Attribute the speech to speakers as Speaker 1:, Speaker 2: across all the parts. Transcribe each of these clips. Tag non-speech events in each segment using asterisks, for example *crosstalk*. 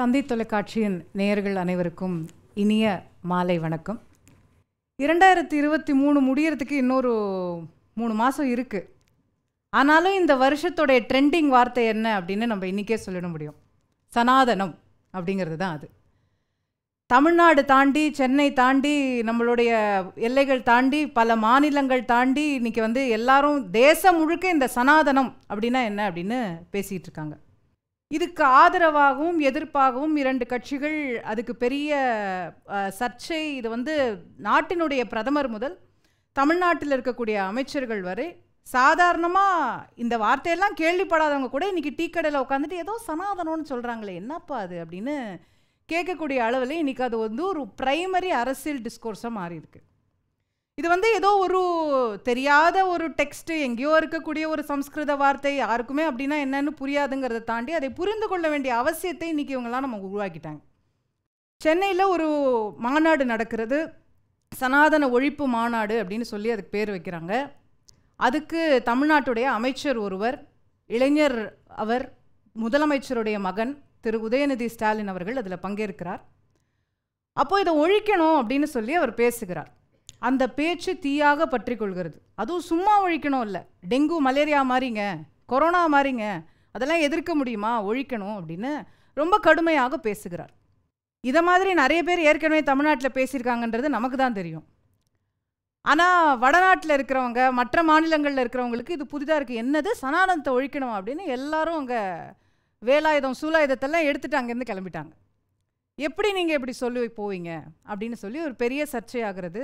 Speaker 1: தந்தை தொலைக்காட்சியின் நேயர்கள் அனைவருக்கும் இனிய மாலை வணக்கம் இரண்டாயிரத்தி இருபத்தி மூணு முடியறதுக்கு இன்னொரு மூணு மாதம் இருக்குது ஆனாலும் இந்த வருஷத்தோடைய ட்ரெண்டிங் வார்த்தை என்ன அப்படின்னு நம்ம இன்றைக்கே சொல்லிட முடியும் சனாதனம் அப்படிங்கிறது தான் அது தமிழ்நாடு தாண்டி சென்னை தாண்டி நம்மளுடைய எல்லைகள் தாண்டி பல மாநிலங்கள் தாண்டி இன்றைக்கி வந்து எல்லாரும் தேசம் முழுக்க இந்த சனாதனம் அப்படின்னா என்ன அப்படின்னு பேசிகிட்டு இருக்காங்க இதுக்கு ஆதரவாகவும் எதிர்ப்பாகவும் இரண்டு கட்சிகள் அதுக்கு பெரிய சர்ச்சை இது வந்து நாட்டினுடைய பிரதமர் முதல் தமிழ்நாட்டில் இருக்கக்கூடிய அமைச்சர்கள் வரை சாதாரணமாக இந்த வார்த்தையெல்லாம் கேள்விப்படாதவங்க கூட இன்றைக்கி டீ கடையில் உட்காந்துட்டு ஏதோ சனாதனம்னு சொல்கிறாங்களே என்னப்பா அது அப்படின்னு கேட்கக்கூடிய அளவில் இன்றைக்கி அது வந்து ஒரு ப்ரைமரி அரசியல் டிஸ்கோர்ஸாக மாறி இருக்குது இது வந்து ஏதோ ஒரு தெரியாத ஒரு டெக்ஸ்ட்டு எங்கேயோ இருக்கக்கூடிய ஒரு சம்ஸ்கிருத வார்த்தை யாருக்குமே அப்படின்னா என்னன்னு புரியாதுங்கிறத தாண்டி அதை புரிந்து கொள்ள வேண்டிய அவசியத்தை இன்னைக்கு இவங்கெல்லாம் நம்ம உருவாக்கிட்டாங்க சென்னையில் ஒரு மாநாடு நடக்கிறது சனாதன ஒழிப்பு மாநாடு அப்படின்னு சொல்லி அதுக்கு பேர் வைக்கிறாங்க அதுக்கு தமிழ்நாட்டுடைய அமைச்சர் ஒருவர் இளைஞர் அவர் முதலமைச்சருடைய மகன் திரு உதயநிதி ஸ்டாலின் அவர்கள் அதில் பங்கேற்கிறார் அப்போது இதை ஒழிக்கணும் அப்படின்னு சொல்லி அவர் பேசுகிறார் அந்த பேச்சு தீயாக பற்றி கொள்கிறது அதுவும் சும்மா ஒழிக்கணும் இல்லை டெங்கு மலேரியா மாறிங்க கொரோனா மாறிங்க அதெல்லாம் எதிர்க்க முடியுமா ஒழிக்கணும் அப்படின்னு ரொம்ப கடுமையாக பேசுகிறார் இதை மாதிரி நிறைய பேர் ஏற்கனவே தமிழ்நாட்டில் பேசியிருக்காங்கன்றது நமக்கு தான் தெரியும் ஆனால் வடநாட்டில் இருக்கிறவங்க மற்ற மாநிலங்களில் இருக்கிறவங்களுக்கு இது புதிதாக இருக்குது என்னது சனாதனத்தை ஒழிக்கணும் அப்படின்னு எல்லாரும் அங்கே வேலாயுதம் சூலாயுதத்தெல்லாம் எடுத்துட்டு அங்கேருந்து கிளம்பிட்டாங்க எப்படி நீங்கள் இப்படி சொல்லி போவீங்க அப்படின்னு சொல்லி ஒரு பெரிய சர்ச்சையாகிறது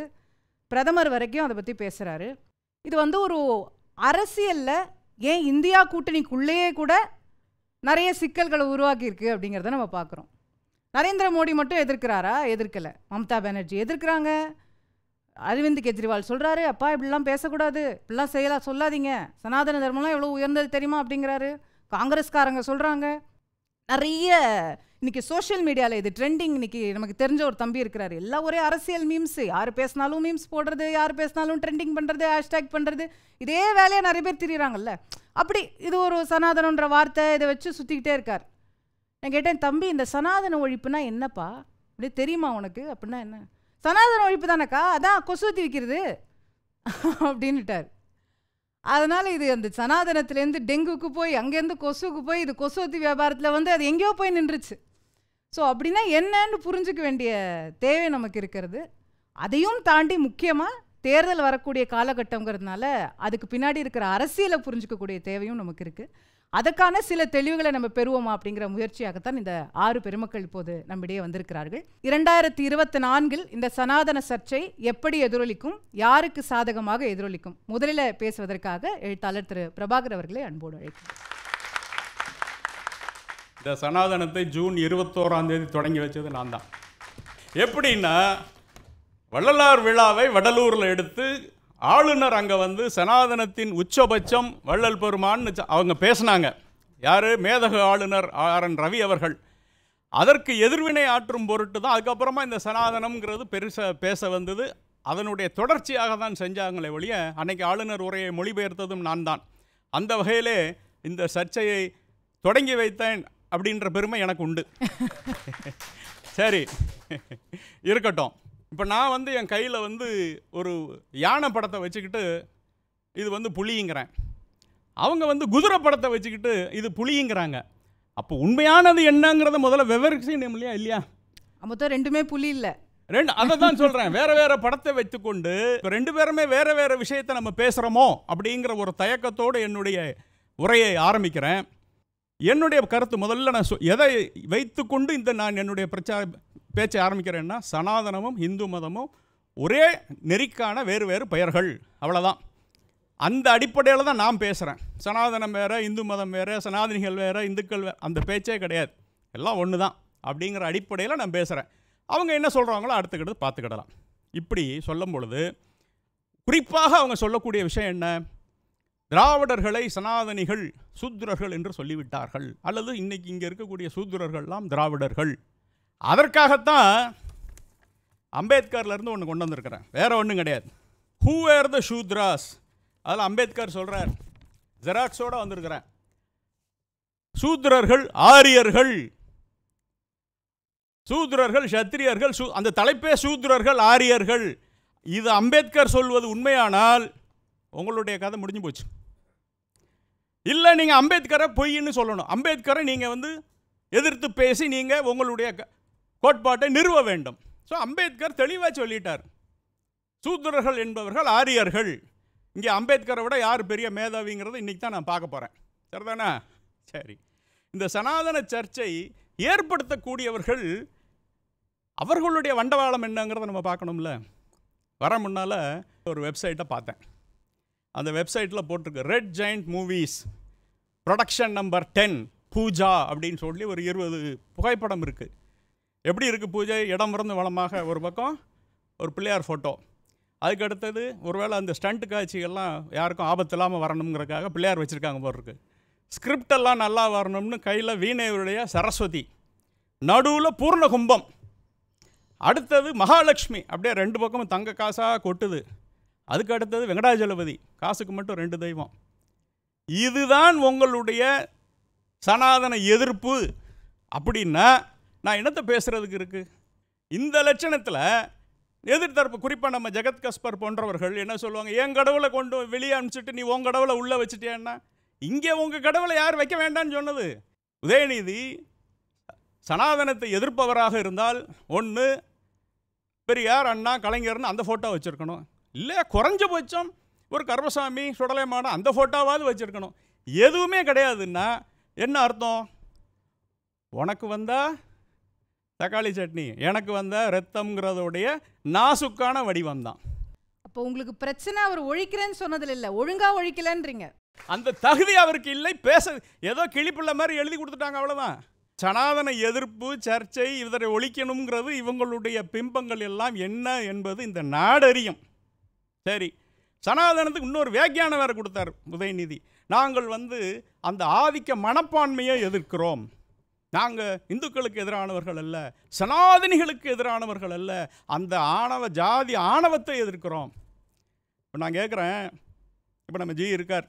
Speaker 1: பிரதமர் வரைக்கும் அதை பற்றி பேசுகிறாரு இது வந்து ஒரு அரசியலில் ஏன் இந்தியா கூட்டணிக்குள்ளேயே கூட நிறைய சிக்கல்களை உருவாக்கியிருக்கு அப்படிங்கிறத நம்ம பார்க்குறோம் நரேந்திர மோடி மட்டும் எதிர்க்கிறாரா எதிர்க்கலை மம்தா பானர்ஜி எதிர்க்கிறாங்க அரவிந்த் கெஜ்ரிவால் சொல்கிறாரு அப்பா இப்படிலாம் பேசக்கூடாது இப்படிலாம் செய்யலாம் சொல்லாதீங்க சனாதன தர்மம்லாம் எவ்வளோ உயர்ந்தது தெரியுமா அப்படிங்கிறாரு காங்கிரஸ்காரங்க சொல்கிறாங்க நிறைய இன்றைக்கி சோஷியல் மீடியாவில் இது ட்ரெண்டிங் இன்னைக்கு நமக்கு தெரிஞ்ச ஒரு தம்பி இருக்கிறார் எல்லா ஒரே அரசியல் மீம்ஸு யார் பேசினாலும் மீம்ஸ் போடுறது யார் பேசினாலும் ட்ரெண்டிங் பண்ணுறது ஹேஷ்டேக் பண்ணுறது இதே வேலையை நிறைய பேர் திரியிறாங்கல்ல அப்படி இது ஒரு சனாதனன்ற வார்த்தை இதை வச்சு சுற்றிக்கிட்டே இருக்கார் நான் கேட்டேன் தம்பி இந்த சனாதன ஒழிப்புனா என்னப்பா அப்படியே தெரியுமா உனக்கு அப்படின்னா என்ன சனாதன ஒழிப்பு தானக்கா அதான் கொசுத்தி வைக்கிறது *laughs* அப்படின்ட்டார் அதனால் இது அந்த சனாதனத்துலேருந்து டெங்குக்கு போய் அங்கேருந்து கொசுவுக்கு போய் இது கொசுவத்தி வியாபாரத்தில் வந்து அது எங்கேயோ போய் நின்றுச்சு ஸோ அப்படின்னா என்னன்னு புரிஞ்சுக்க வேண்டிய தேவை நமக்கு இருக்கிறது அதையும் தாண்டி முக்கியமாக தேர்தல் வரக்கூடிய காலகட்டங்கிறதுனால அதுக்கு பின்னாடி இருக்கிற அரசியலை புரிஞ்சுக்கக்கூடிய தேவையும் நமக்கு இருக்குது அதற்கான சில தெளிவுகளை நம்ம பெறுவோமா அப்படிங்கிற முயற்சியாகத்தான் இந்த ஆறு பெருமக்கள் இப்போது நம்மிடையே வந்திருக்கிறார்கள் இரண்டாயிரத்தி இருபத்தி நான்கில் இந்த சனாதன சர்ச்சை எப்படி எதிரொலிக்கும் யாருக்கு சாதகமாக எதிரொலிக்கும் முதலில் பேசுவதற்காக எழுத்தாளர் திரு பிரபாகர் அவர்களை அன்போடு அழைக்கிறேன்
Speaker 2: இந்த சனாதனத்தை ஜூன் இருபத்தோராம் தேதி தொடங்கி வச்சது நான் தான் எப்படின்னா வள்ளலார் விழாவை வடலூரில் எடுத்து ஆளுநர் அங்கே வந்து சனாதனத்தின் உச்சபட்சம் வள்ளல் பெருமான்னு அவங்க பேசினாங்க யார் மேதகு ஆளுநர் ஆர் என் ரவி அவர்கள் அதற்கு எதிர்வினை ஆற்றும் பொருட்டு தான் அதுக்கப்புறமா இந்த சனாதனம்ங்கிறது பெருசாக பேச வந்தது அதனுடைய தொடர்ச்சியாக தான் செஞ்சாங்களே ஒழிய அன்னைக்கு ஆளுநர் உரையை மொழிபெயர்த்ததும் நான் தான் அந்த வகையிலே இந்த சர்ச்சையை தொடங்கி வைத்தேன் அப்படின்ற பெருமை எனக்கு உண்டு சரி இருக்கட்டும் இப்போ நான் வந்து என் கையில் வந்து ஒரு யானை படத்தை வச்சுக்கிட்டு இது வந்து புளிங்கிறேன் அவங்க வந்து குதிரை படத்தை வச்சுக்கிட்டு இது புளிங்கிறாங்க அப்போ உண்மையானது என்னங்கிறத முதல்ல விவரிக்கணும் இல்லையா இல்லையா
Speaker 1: மொத்தம் ரெண்டுமே புலி இல்லை
Speaker 2: ரெண்டு அதை தான் சொல்கிறேன் வேறு வேறு படத்தை வைத்துக்கொண்டு இப்போ ரெண்டு பேருமே வேறு வேறு விஷயத்தை நம்ம பேசுகிறோமோ அப்படிங்கிற ஒரு தயக்கத்தோடு என்னுடைய உரையை ஆரம்பிக்கிறேன் என்னுடைய கருத்து முதல்ல நான் எதை வைத்துக்கொண்டு இந்த நான் என்னுடைய பிரச்சார பேச்சை ஆரம்பிக்கிறேன்னா சனாதனமும் இந்து மதமும் ஒரே நெறிக்கான வேறு வேறு பெயர்கள் அவ்வளோதான் அந்த அடிப்படையில் தான் நான் பேசுகிறேன் சனாதனம் வேறு இந்து மதம் வேறு சனாதனிகள் வேறு இந்துக்கள் வேறு அந்த பேச்சே கிடையாது எல்லாம் ஒன்று தான் அப்படிங்கிற அடிப்படையில் நான் பேசுகிறேன் அவங்க என்ன சொல்கிறாங்களோ அடுத்துக்கிட்டு பார்த்துக்கிடலாம் இப்படி சொல்லும் பொழுது குறிப்பாக அவங்க சொல்லக்கூடிய விஷயம் என்ன திராவிடர்களை சனாதனிகள் சூத்திரர்கள் என்று சொல்லிவிட்டார்கள் அல்லது இன்றைக்கி இங்கே இருக்கக்கூடிய சூத்திரர்கள்லாம் திராவிடர்கள் அதற்காகத்தான் அம்பேத்கர்லேருந்து ஒன்று கொண்டு வந்திருக்கிறேன் வேறு ஒன்றும் கிடையாது ஹூ வேர் த ஷூத்ராஸ் அதில் அம்பேத்கர் சொல்கிறார் ஜெராக்ஸோடு வந்திருக்கிறேன் சூத்ரர்கள் ஆரியர்கள் சூத்ரர்கள் சத்திரியர்கள் சூ அந்த தலைப்பே சூத்ரர்கள் ஆரியர்கள் இது அம்பேத்கர் சொல்வது உண்மையானால் உங்களுடைய கதை முடிஞ்சு போச்சு இல்லை நீங்கள் அம்பேத்கரை பொய்ன்னு சொல்லணும் அம்பேத்கரை நீங்கள் வந்து எதிர்த்து பேசி நீங்கள் உங்களுடைய கோட்பாட்டை நிறுவ வேண்டும் ஸோ அம்பேத்கர் தெளிவாக சொல்லிட்டார் சூத்திரர்கள் என்பவர்கள் ஆரியர்கள் இங்கே அம்பேத்கரை விட யார் பெரிய மேதாவிங்கிறத இன்றைக்கி தான் நான் பார்க்க போகிறேன் சரிதானா சரி இந்த சனாதன சர்ச்சை ஏற்படுத்தக்கூடியவர்கள் அவர்களுடைய வண்டவாளம் என்னங்கிறத நம்ம பார்க்கணும்ல வர முன்னால் ஒரு வெப்சைட்டை பார்த்தேன் அந்த வெப்சைட்டில் போட்டிருக்கு red giant movies production number ten pooja அப்படின்னு சொல்லி ஒரு இருபது புகைப்படம் இருக்குது எப்படி இருக்குது பூஜை இடம் இருந்து வளமாக ஒரு பக்கம் ஒரு பிள்ளையார் ஃபோட்டோ அதுக்கு அடுத்தது ஒருவேளை அந்த ஸ்டண்ட் காட்சிகள்லாம் யாருக்கும் ஆபத்து இல்லாமல் வரணுங்கிறக்காக பிள்ளையார் வச்சுருக்காங்க போல் இருக்குது ஸ்கிரிப்டெல்லாம் நல்லா வரணும்னு கையில் வீணையுடைய சரஸ்வதி நடுவில் பூர்ண கும்பம் அடுத்தது மகாலட்சுமி அப்படியே ரெண்டு பக்கமும் தங்க காசாக கொட்டுது அதுக்கு அடுத்தது வெங்கடாஜலபதி காசுக்கு மட்டும் ரெண்டு தெய்வம் இதுதான் உங்களுடைய சனாதன எதிர்ப்பு அப்படின்னா நான் என்னத்தை பேசுகிறதுக்கு இருக்குது இந்த லட்சணத்தில் எதிர்த்தரப்பு குறிப்பாக நம்ம ஜெகத் கஸ்பர் போன்றவர்கள் என்ன சொல்லுவாங்க என் கடவுளை கொண்டு வெளியே அனுப்பிச்சிட்டு நீ உன் கடவுளை உள்ளே வச்சுட்டேன்னா இங்கே உங்கள் கடவுளை யார் வைக்க வேண்டாம்னு சொன்னது உதயநிதி சனாதனத்தை எதிர்ப்பவராக இருந்தால் ஒன்று பெரியார் அண்ணா கலைஞர்னு அந்த ஃபோட்டோ வச்சுருக்கணும் இல்லை குறைஞ்சபட்சம் ஒரு கர்மசாமி சுடலைமான அந்த ஃபோட்டோவாவது வச்சுருக்கணும் எதுவுமே கிடையாதுன்னா என்ன அர்த்தம் உனக்கு வந்தால் தக்காளி சட்னி எனக்கு வந்த ரத்தம்ங்கிறதோடைய நாசுக்கான வடிவம் தான்
Speaker 1: அப்போ உங்களுக்கு பிரச்சனை அவர் ஒழிக்கிறேன்னு சொன்னதில் இல்லை ஒழுங்காக ஒழிக்கலன்றீங்க
Speaker 2: அந்த தகுதி அவருக்கு இல்லை பேச ஏதோ கிழிப்புள்ள மாதிரி எழுதி கொடுத்துட்டாங்க அவ்வளோதான் சனாதன எதிர்ப்பு சர்ச்சை இதரை ஒழிக்கணுங்கிறது இவங்களுடைய பிம்பங்கள் எல்லாம் என்ன என்பது இந்த நாடறியும் சரி சனாதனத்துக்கு இன்னொரு வியாக்கியானம் வேறு கொடுத்தார் உதயநிதி நாங்கள் வந்து அந்த ஆதிக்க மனப்பான்மையை எதிர்க்கிறோம் நாங்கள் இந்துக்களுக்கு எதிரானவர்கள் அல்ல சனாதனிகளுக்கு எதிரானவர்கள் அல்ல அந்த ஆணவ ஜாதி ஆணவத்தை எதிர்க்கிறோம் இப்போ நான் கேட்குறேன் இப்போ நம்ம ஜி இருக்கார்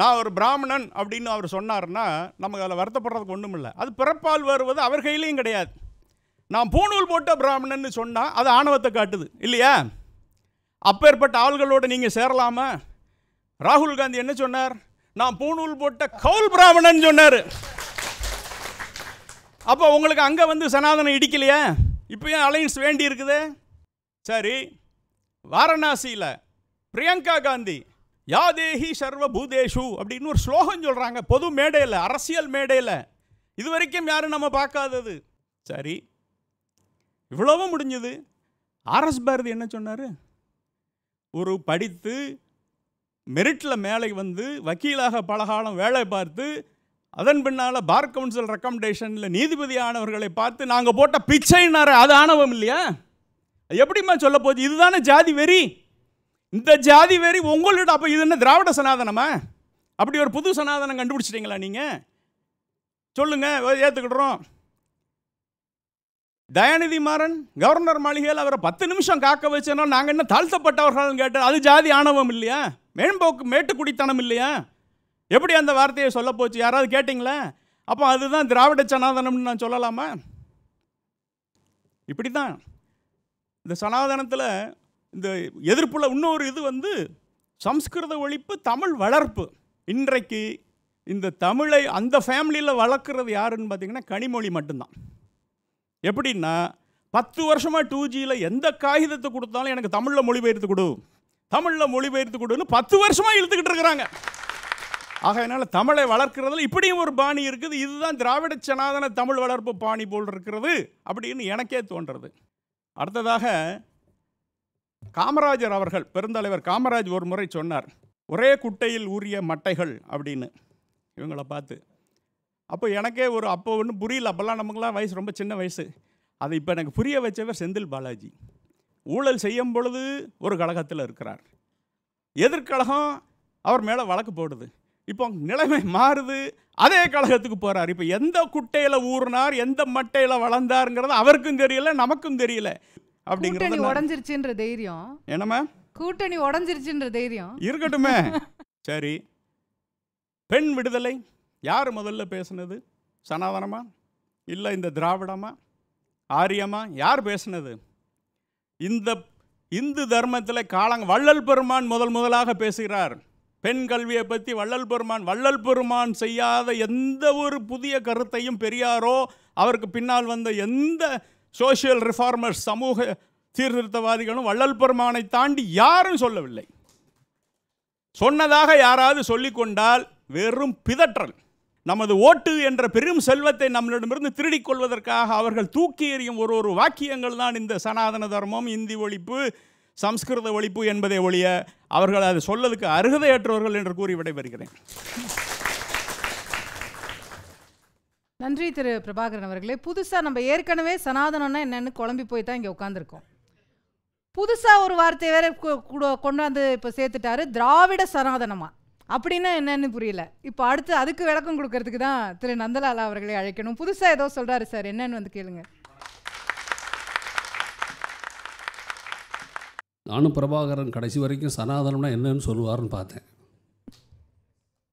Speaker 2: நான் ஒரு பிராமணன் அப்படின்னு அவர் சொன்னார்னா நமக்கு அதில் வருத்தப்படுறதுக்கு ஒன்றும் இல்லை அது பிறப்பால் வருவது அவர் கையிலையும் கிடையாது நான் பூணூல் போட்ட பிராமணன் சொன்னால் அது ஆணவத்தை காட்டுது இல்லையா அப்பேற்பட்ட ஆள்களோடு நீங்கள் சேரலாமா ராகுல் காந்தி என்ன சொன்னார் நான் பூணூல் போட்ட கவுல் பிராமணன் சொன்னார் அப்போ உங்களுக்கு அங்கே வந்து சனாதனம் இடிக்கலையா இப்போயும் அலையன்ஸ் வேண்டி இருக்குது சரி வாரணாசியில் பிரியங்கா காந்தி யாதேஹி சர்வ பூதேஷு அப்படின்னு ஒரு ஸ்லோகம் சொல்கிறாங்க பொது மேடையில் அரசியல் மேடையில் இது வரைக்கும் யாரும் நம்ம பார்க்காதது சரி இவ்வளவு முடிஞ்சது ஆர்எஸ் பாரதி என்ன சொன்னார் ஒரு படித்து மெரிட்டில் மேலே வந்து வக்கீலாக பலகாலம் வேலை பார்த்து அதன் பின்னால் பார் கவுன்சில் ரெக்கமெண்டேஷனில் நீதிபதியானவர்களை பார்த்து நாங்கள் போட்ட பிச்சைனார அது ஆணவம் இல்லையா எப்படிம்மா சொல்ல போச்சு இதுதானே ஜாதி வெறி இந்த ஜாதி வெறி உங்கள்கிட்ட அப்போ இது என்ன திராவிட சனாதனமா அப்படி ஒரு புது சனாதனம் கண்டுபிடிச்சிட்டிங்களா நீங்கள் சொல்லுங்கள் ஏற்றுக்கிடுறோம் தயாநிதி மாறன் கவர்னர் மாளிகையில் அவரை பத்து நிமிஷம் காக்க வச்சேன்னா நாங்கள் என்ன தாழ்த்தப்பட்டவர்கள் கேட்டால் அது ஜாதி ஆணவம் இல்லையா மேம்போக்கு மேட்டுக்குடித்தனம் இல்லையா எப்படி அந்த வார்த்தையை சொல்ல போச்சு யாராவது கேட்டிங்களே அப்போ அதுதான் திராவிட சனாதனம்னு நான் சொல்லலாமா இப்படி தான் இந்த சனாதனத்தில் இந்த எதிர்ப்புல இன்னொரு இது வந்து சம்ஸ்கிருத ஒழிப்பு தமிழ் வளர்ப்பு இன்றைக்கு இந்த தமிழை அந்த ஃபேமிலியில் வளர்க்குறது யாருன்னு பார்த்திங்கன்னா கனிமொழி மட்டும்தான் எப்படின்னா பத்து வருஷமாக டூ ஜியில் எந்த காகிதத்தை கொடுத்தாலும் எனக்கு தமிழில் மொழிபெயர்த்து கொடு தமிழில் மொழிபெயர்த்து கொடுன்னு பத்து வருஷமாக இழுத்துக்கிட்டு இருக்கிறாங்க ஆக தமிழை வளர்க்கிறதுல இப்படியும் ஒரு பாணி இருக்குது இதுதான் திராவிட சனாதன தமிழ் வளர்ப்பு பாணி போல் இருக்கிறது அப்படின்னு எனக்கே தோன்றது அடுத்ததாக காமராஜர் அவர்கள் பெருந்தலைவர் காமராஜ் ஒரு முறை சொன்னார் ஒரே குட்டையில் ஊறிய மட்டைகள் அப்படின்னு இவங்கள பார்த்து அப்போ எனக்கே ஒரு அப்போ ஒன்றும் புரியல அப்போல்லாம் நமக்குலாம் வயசு ரொம்ப சின்ன வயசு அதை இப்போ எனக்கு புரிய வச்சவர் செந்தில் பாலாஜி ஊழல் செய்யும் பொழுது ஒரு கழகத்தில் இருக்கிறார் எதிர்கழகம் அவர் மேலே வழக்கு போடுது இப்போ நிலைமை மாறுது அதே கழகத்துக்கு போகிறார் இப்போ எந்த குட்டையில் ஊறினார் எந்த மட்டையில் வளர்ந்தாருங்கிறது அவருக்கும் தெரியல நமக்கும் தெரியல அப்படிங்கிறது
Speaker 1: உடஞ்சிருச்சுன்ற தைரியம் என்னம்மா கூட்டணி உடஞ்சிருச்சுன்ற தைரியம்
Speaker 2: இருக்கட்டுமே *laughs* சரி பெண் விடுதலை யார் முதல்ல பேசுனது சனாதனமா இல்லை இந்த திராவிடமா ஆரியமா யார் பேசுனது இந்த இந்து தர்மத்தில் காலங் வள்ளல் பெருமான் முதல் முதலாக பேசுகிறார் பெண் கல்வியை பற்றி வள்ளல் பெருமான் வள்ளல் பெருமான் செய்யாத எந்த ஒரு புதிய கருத்தையும் பெரியாரோ அவருக்கு பின்னால் வந்த எந்த சோசியல் ரிஃபார்மர் சமூக சீர்திருத்தவாதிகளும் வள்ளல் பெருமானை தாண்டி யாரும் சொல்லவில்லை சொன்னதாக யாராவது சொல்லிக்கொண்டால் வெறும் பிதற்றல் நமது ஓட்டு என்ற பெரும் செல்வத்தை நம்மளிடமிருந்து திருடிக் கொள்வதற்காக அவர்கள் தூக்கி எறியும் ஒரு ஒரு வாக்கியங்கள் தான் இந்த சனாதன தர்மம் இந்தி ஒழிப்பு சம்ஸ்கிருத ஒழிப்பு என்பதை ஒழிய அவர்கள் அதை சொல்லதுக்கு அருகதையற்றவர்கள் என்று கூறி விடைபெறுகிறேன்
Speaker 1: நன்றி திரு பிரபாகரன் அவர்களே புதுசாக நம்ம ஏற்கனவே சனாதனம்னா என்னென்னு குழம்பி போய் தான் இங்கே உட்காந்துருக்கோம் புதுசாக ஒரு வார்த்தையை வேற கொண்டாந்து இப்போ சேர்த்துட்டாரு திராவிட சனாதனமாக அப்படின்னா என்னன்னு புரியல இப்போ அடுத்து அதுக்கு விளக்கம் கொடுக்கறதுக்கு தான் திரு நந்தலாலா அவர்களை அழைக்கணும் புதுசாக ஏதோ சொல்கிறாரு சார் என்னன்னு வந்து கேளுங்கள்
Speaker 3: நானும் பிரபாகரன் கடைசி வரைக்கும் சனாதனம்னா என்னன்னு சொல்லுவார்னு பார்த்தேன்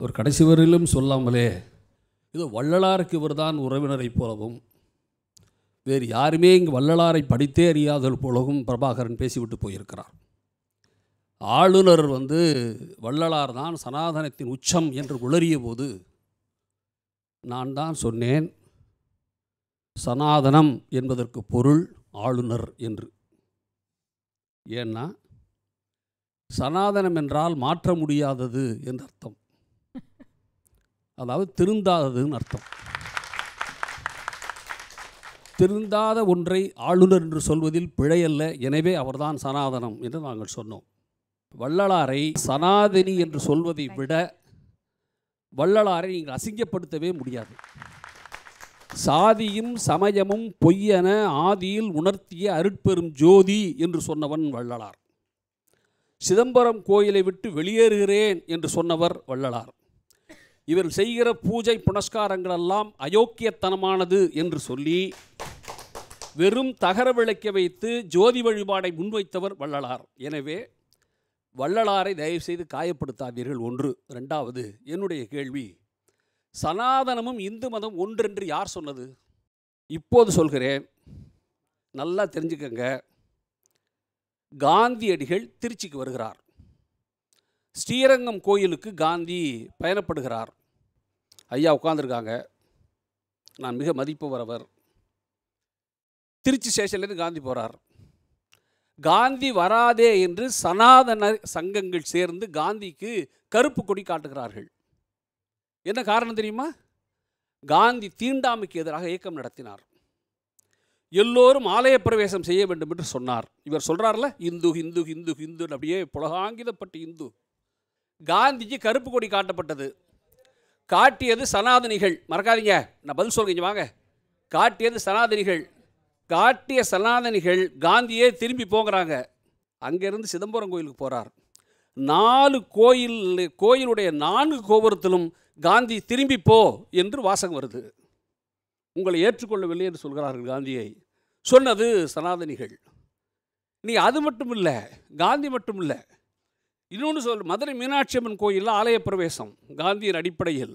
Speaker 3: ஒரு கடைசி வரையிலும் சொல்லாமலே இதோ வள்ளலாருக்கு இவர்தான் உறவினரைப் போலவும் வேறு யாருமே இங்கே வள்ளலாரை படித்தே அறியாதல் போலவும் பிரபாகரன் பேசிவிட்டு போயிருக்கிறார் ஆளுநர் வந்து வள்ளலார் தான் சனாதனத்தின் உச்சம் என்று உளறிய போது நான் தான் சொன்னேன் சனாதனம் என்பதற்கு பொருள் ஆளுநர் என்று ஏன்னா சனாதனம் என்றால் மாற்ற முடியாதது என்று அர்த்தம் அதாவது திருந்தாததுன்னு அர்த்தம் திருந்தாத ஒன்றை ஆளுநர் என்று சொல்வதில் பிழையல்ல எனவே அவர்தான் சனாதனம் என்று நாங்கள் சொன்னோம் வள்ளலாரை சனாதனி என்று சொல்வதை விட வள்ளலாரை நீங்கள் அசிங்கப்படுத்தவே முடியாது சாதியும் சமயமும் பொய்யென ஆதியில் உணர்த்திய அருட்பெரும் ஜோதி என்று சொன்னவன் வள்ளலார் சிதம்பரம் கோயிலை விட்டு வெளியேறுகிறேன் என்று சொன்னவர் வள்ளலார் இவர் செய்கிற பூஜை புனஸ்காரங்களெல்லாம் அயோக்கியத்தனமானது என்று சொல்லி வெறும் தகர விளக்க வைத்து ஜோதி வழிபாடை முன்வைத்தவர் வள்ளலார் எனவே வள்ளலாரை தயவுசெய்து காயப்படுத்தாதீர்கள் ஒன்று ரெண்டாவது என்னுடைய கேள்வி சனாதனமும் இந்து மதம் ஒன்றென்று யார் சொன்னது இப்போது சொல்கிறேன் நல்லா தெரிஞ்சுக்கங்க காந்தியடிகள் திருச்சிக்கு வருகிறார் ஸ்ரீரங்கம் கோயிலுக்கு காந்தி பயணப்படுகிறார் ஐயா உட்காந்துருக்காங்க நான் மிக மதிப்பு வரவர் திருச்சி ஸ்டேஷன்லேருந்து காந்தி போகிறார் காந்தி வராதே என்று சனாதன சங்கங்கள் சேர்ந்து காந்திக்கு கருப்பு கொடி காட்டுகிறார்கள் என்ன காரணம் தெரியுமா காந்தி தீண்டாமைக்கு எதிராக இயக்கம் நடத்தினார் எல்லோரும் ஆலய பிரவேசம் செய்ய வேண்டும் என்று சொன்னார் இவர் சொல்கிறார்ல இந்து ஹிந்து ஹிந்து ஹிந்து அப்படியே புலகாங்கிதப்பட்டு இந்து காந்திஜி கருப்பு கொடி காட்டப்பட்டது காட்டியது சனாதனிகள் மறக்காதீங்க நான் பதில் சொல்கிறீங்க வாங்க காட்டியது சனாதனிகள் காட்டிய சனாதனிகள் காந்தியே திரும்பி போங்கிறாங்க அங்கேருந்து சிதம்பரம் கோயிலுக்கு போகிறார் நாலு கோயில் கோயிலுடைய நான்கு கோபுரத்திலும் காந்தி திரும்பி போ என்று வாசகம் வருது உங்களை ஏற்றுக்கொள்ளவில்லை என்று சொல்கிறார்கள் காந்தியை சொன்னது சனாதனிகள் நீ அது மட்டும் இல்லை காந்தி மட்டும் இல்லை இன்னொன்று சொல் மதுரை மீனாட்சி அம்மன் கோயிலில் ஆலய பிரவேசம் காந்தியின் அடிப்படையில்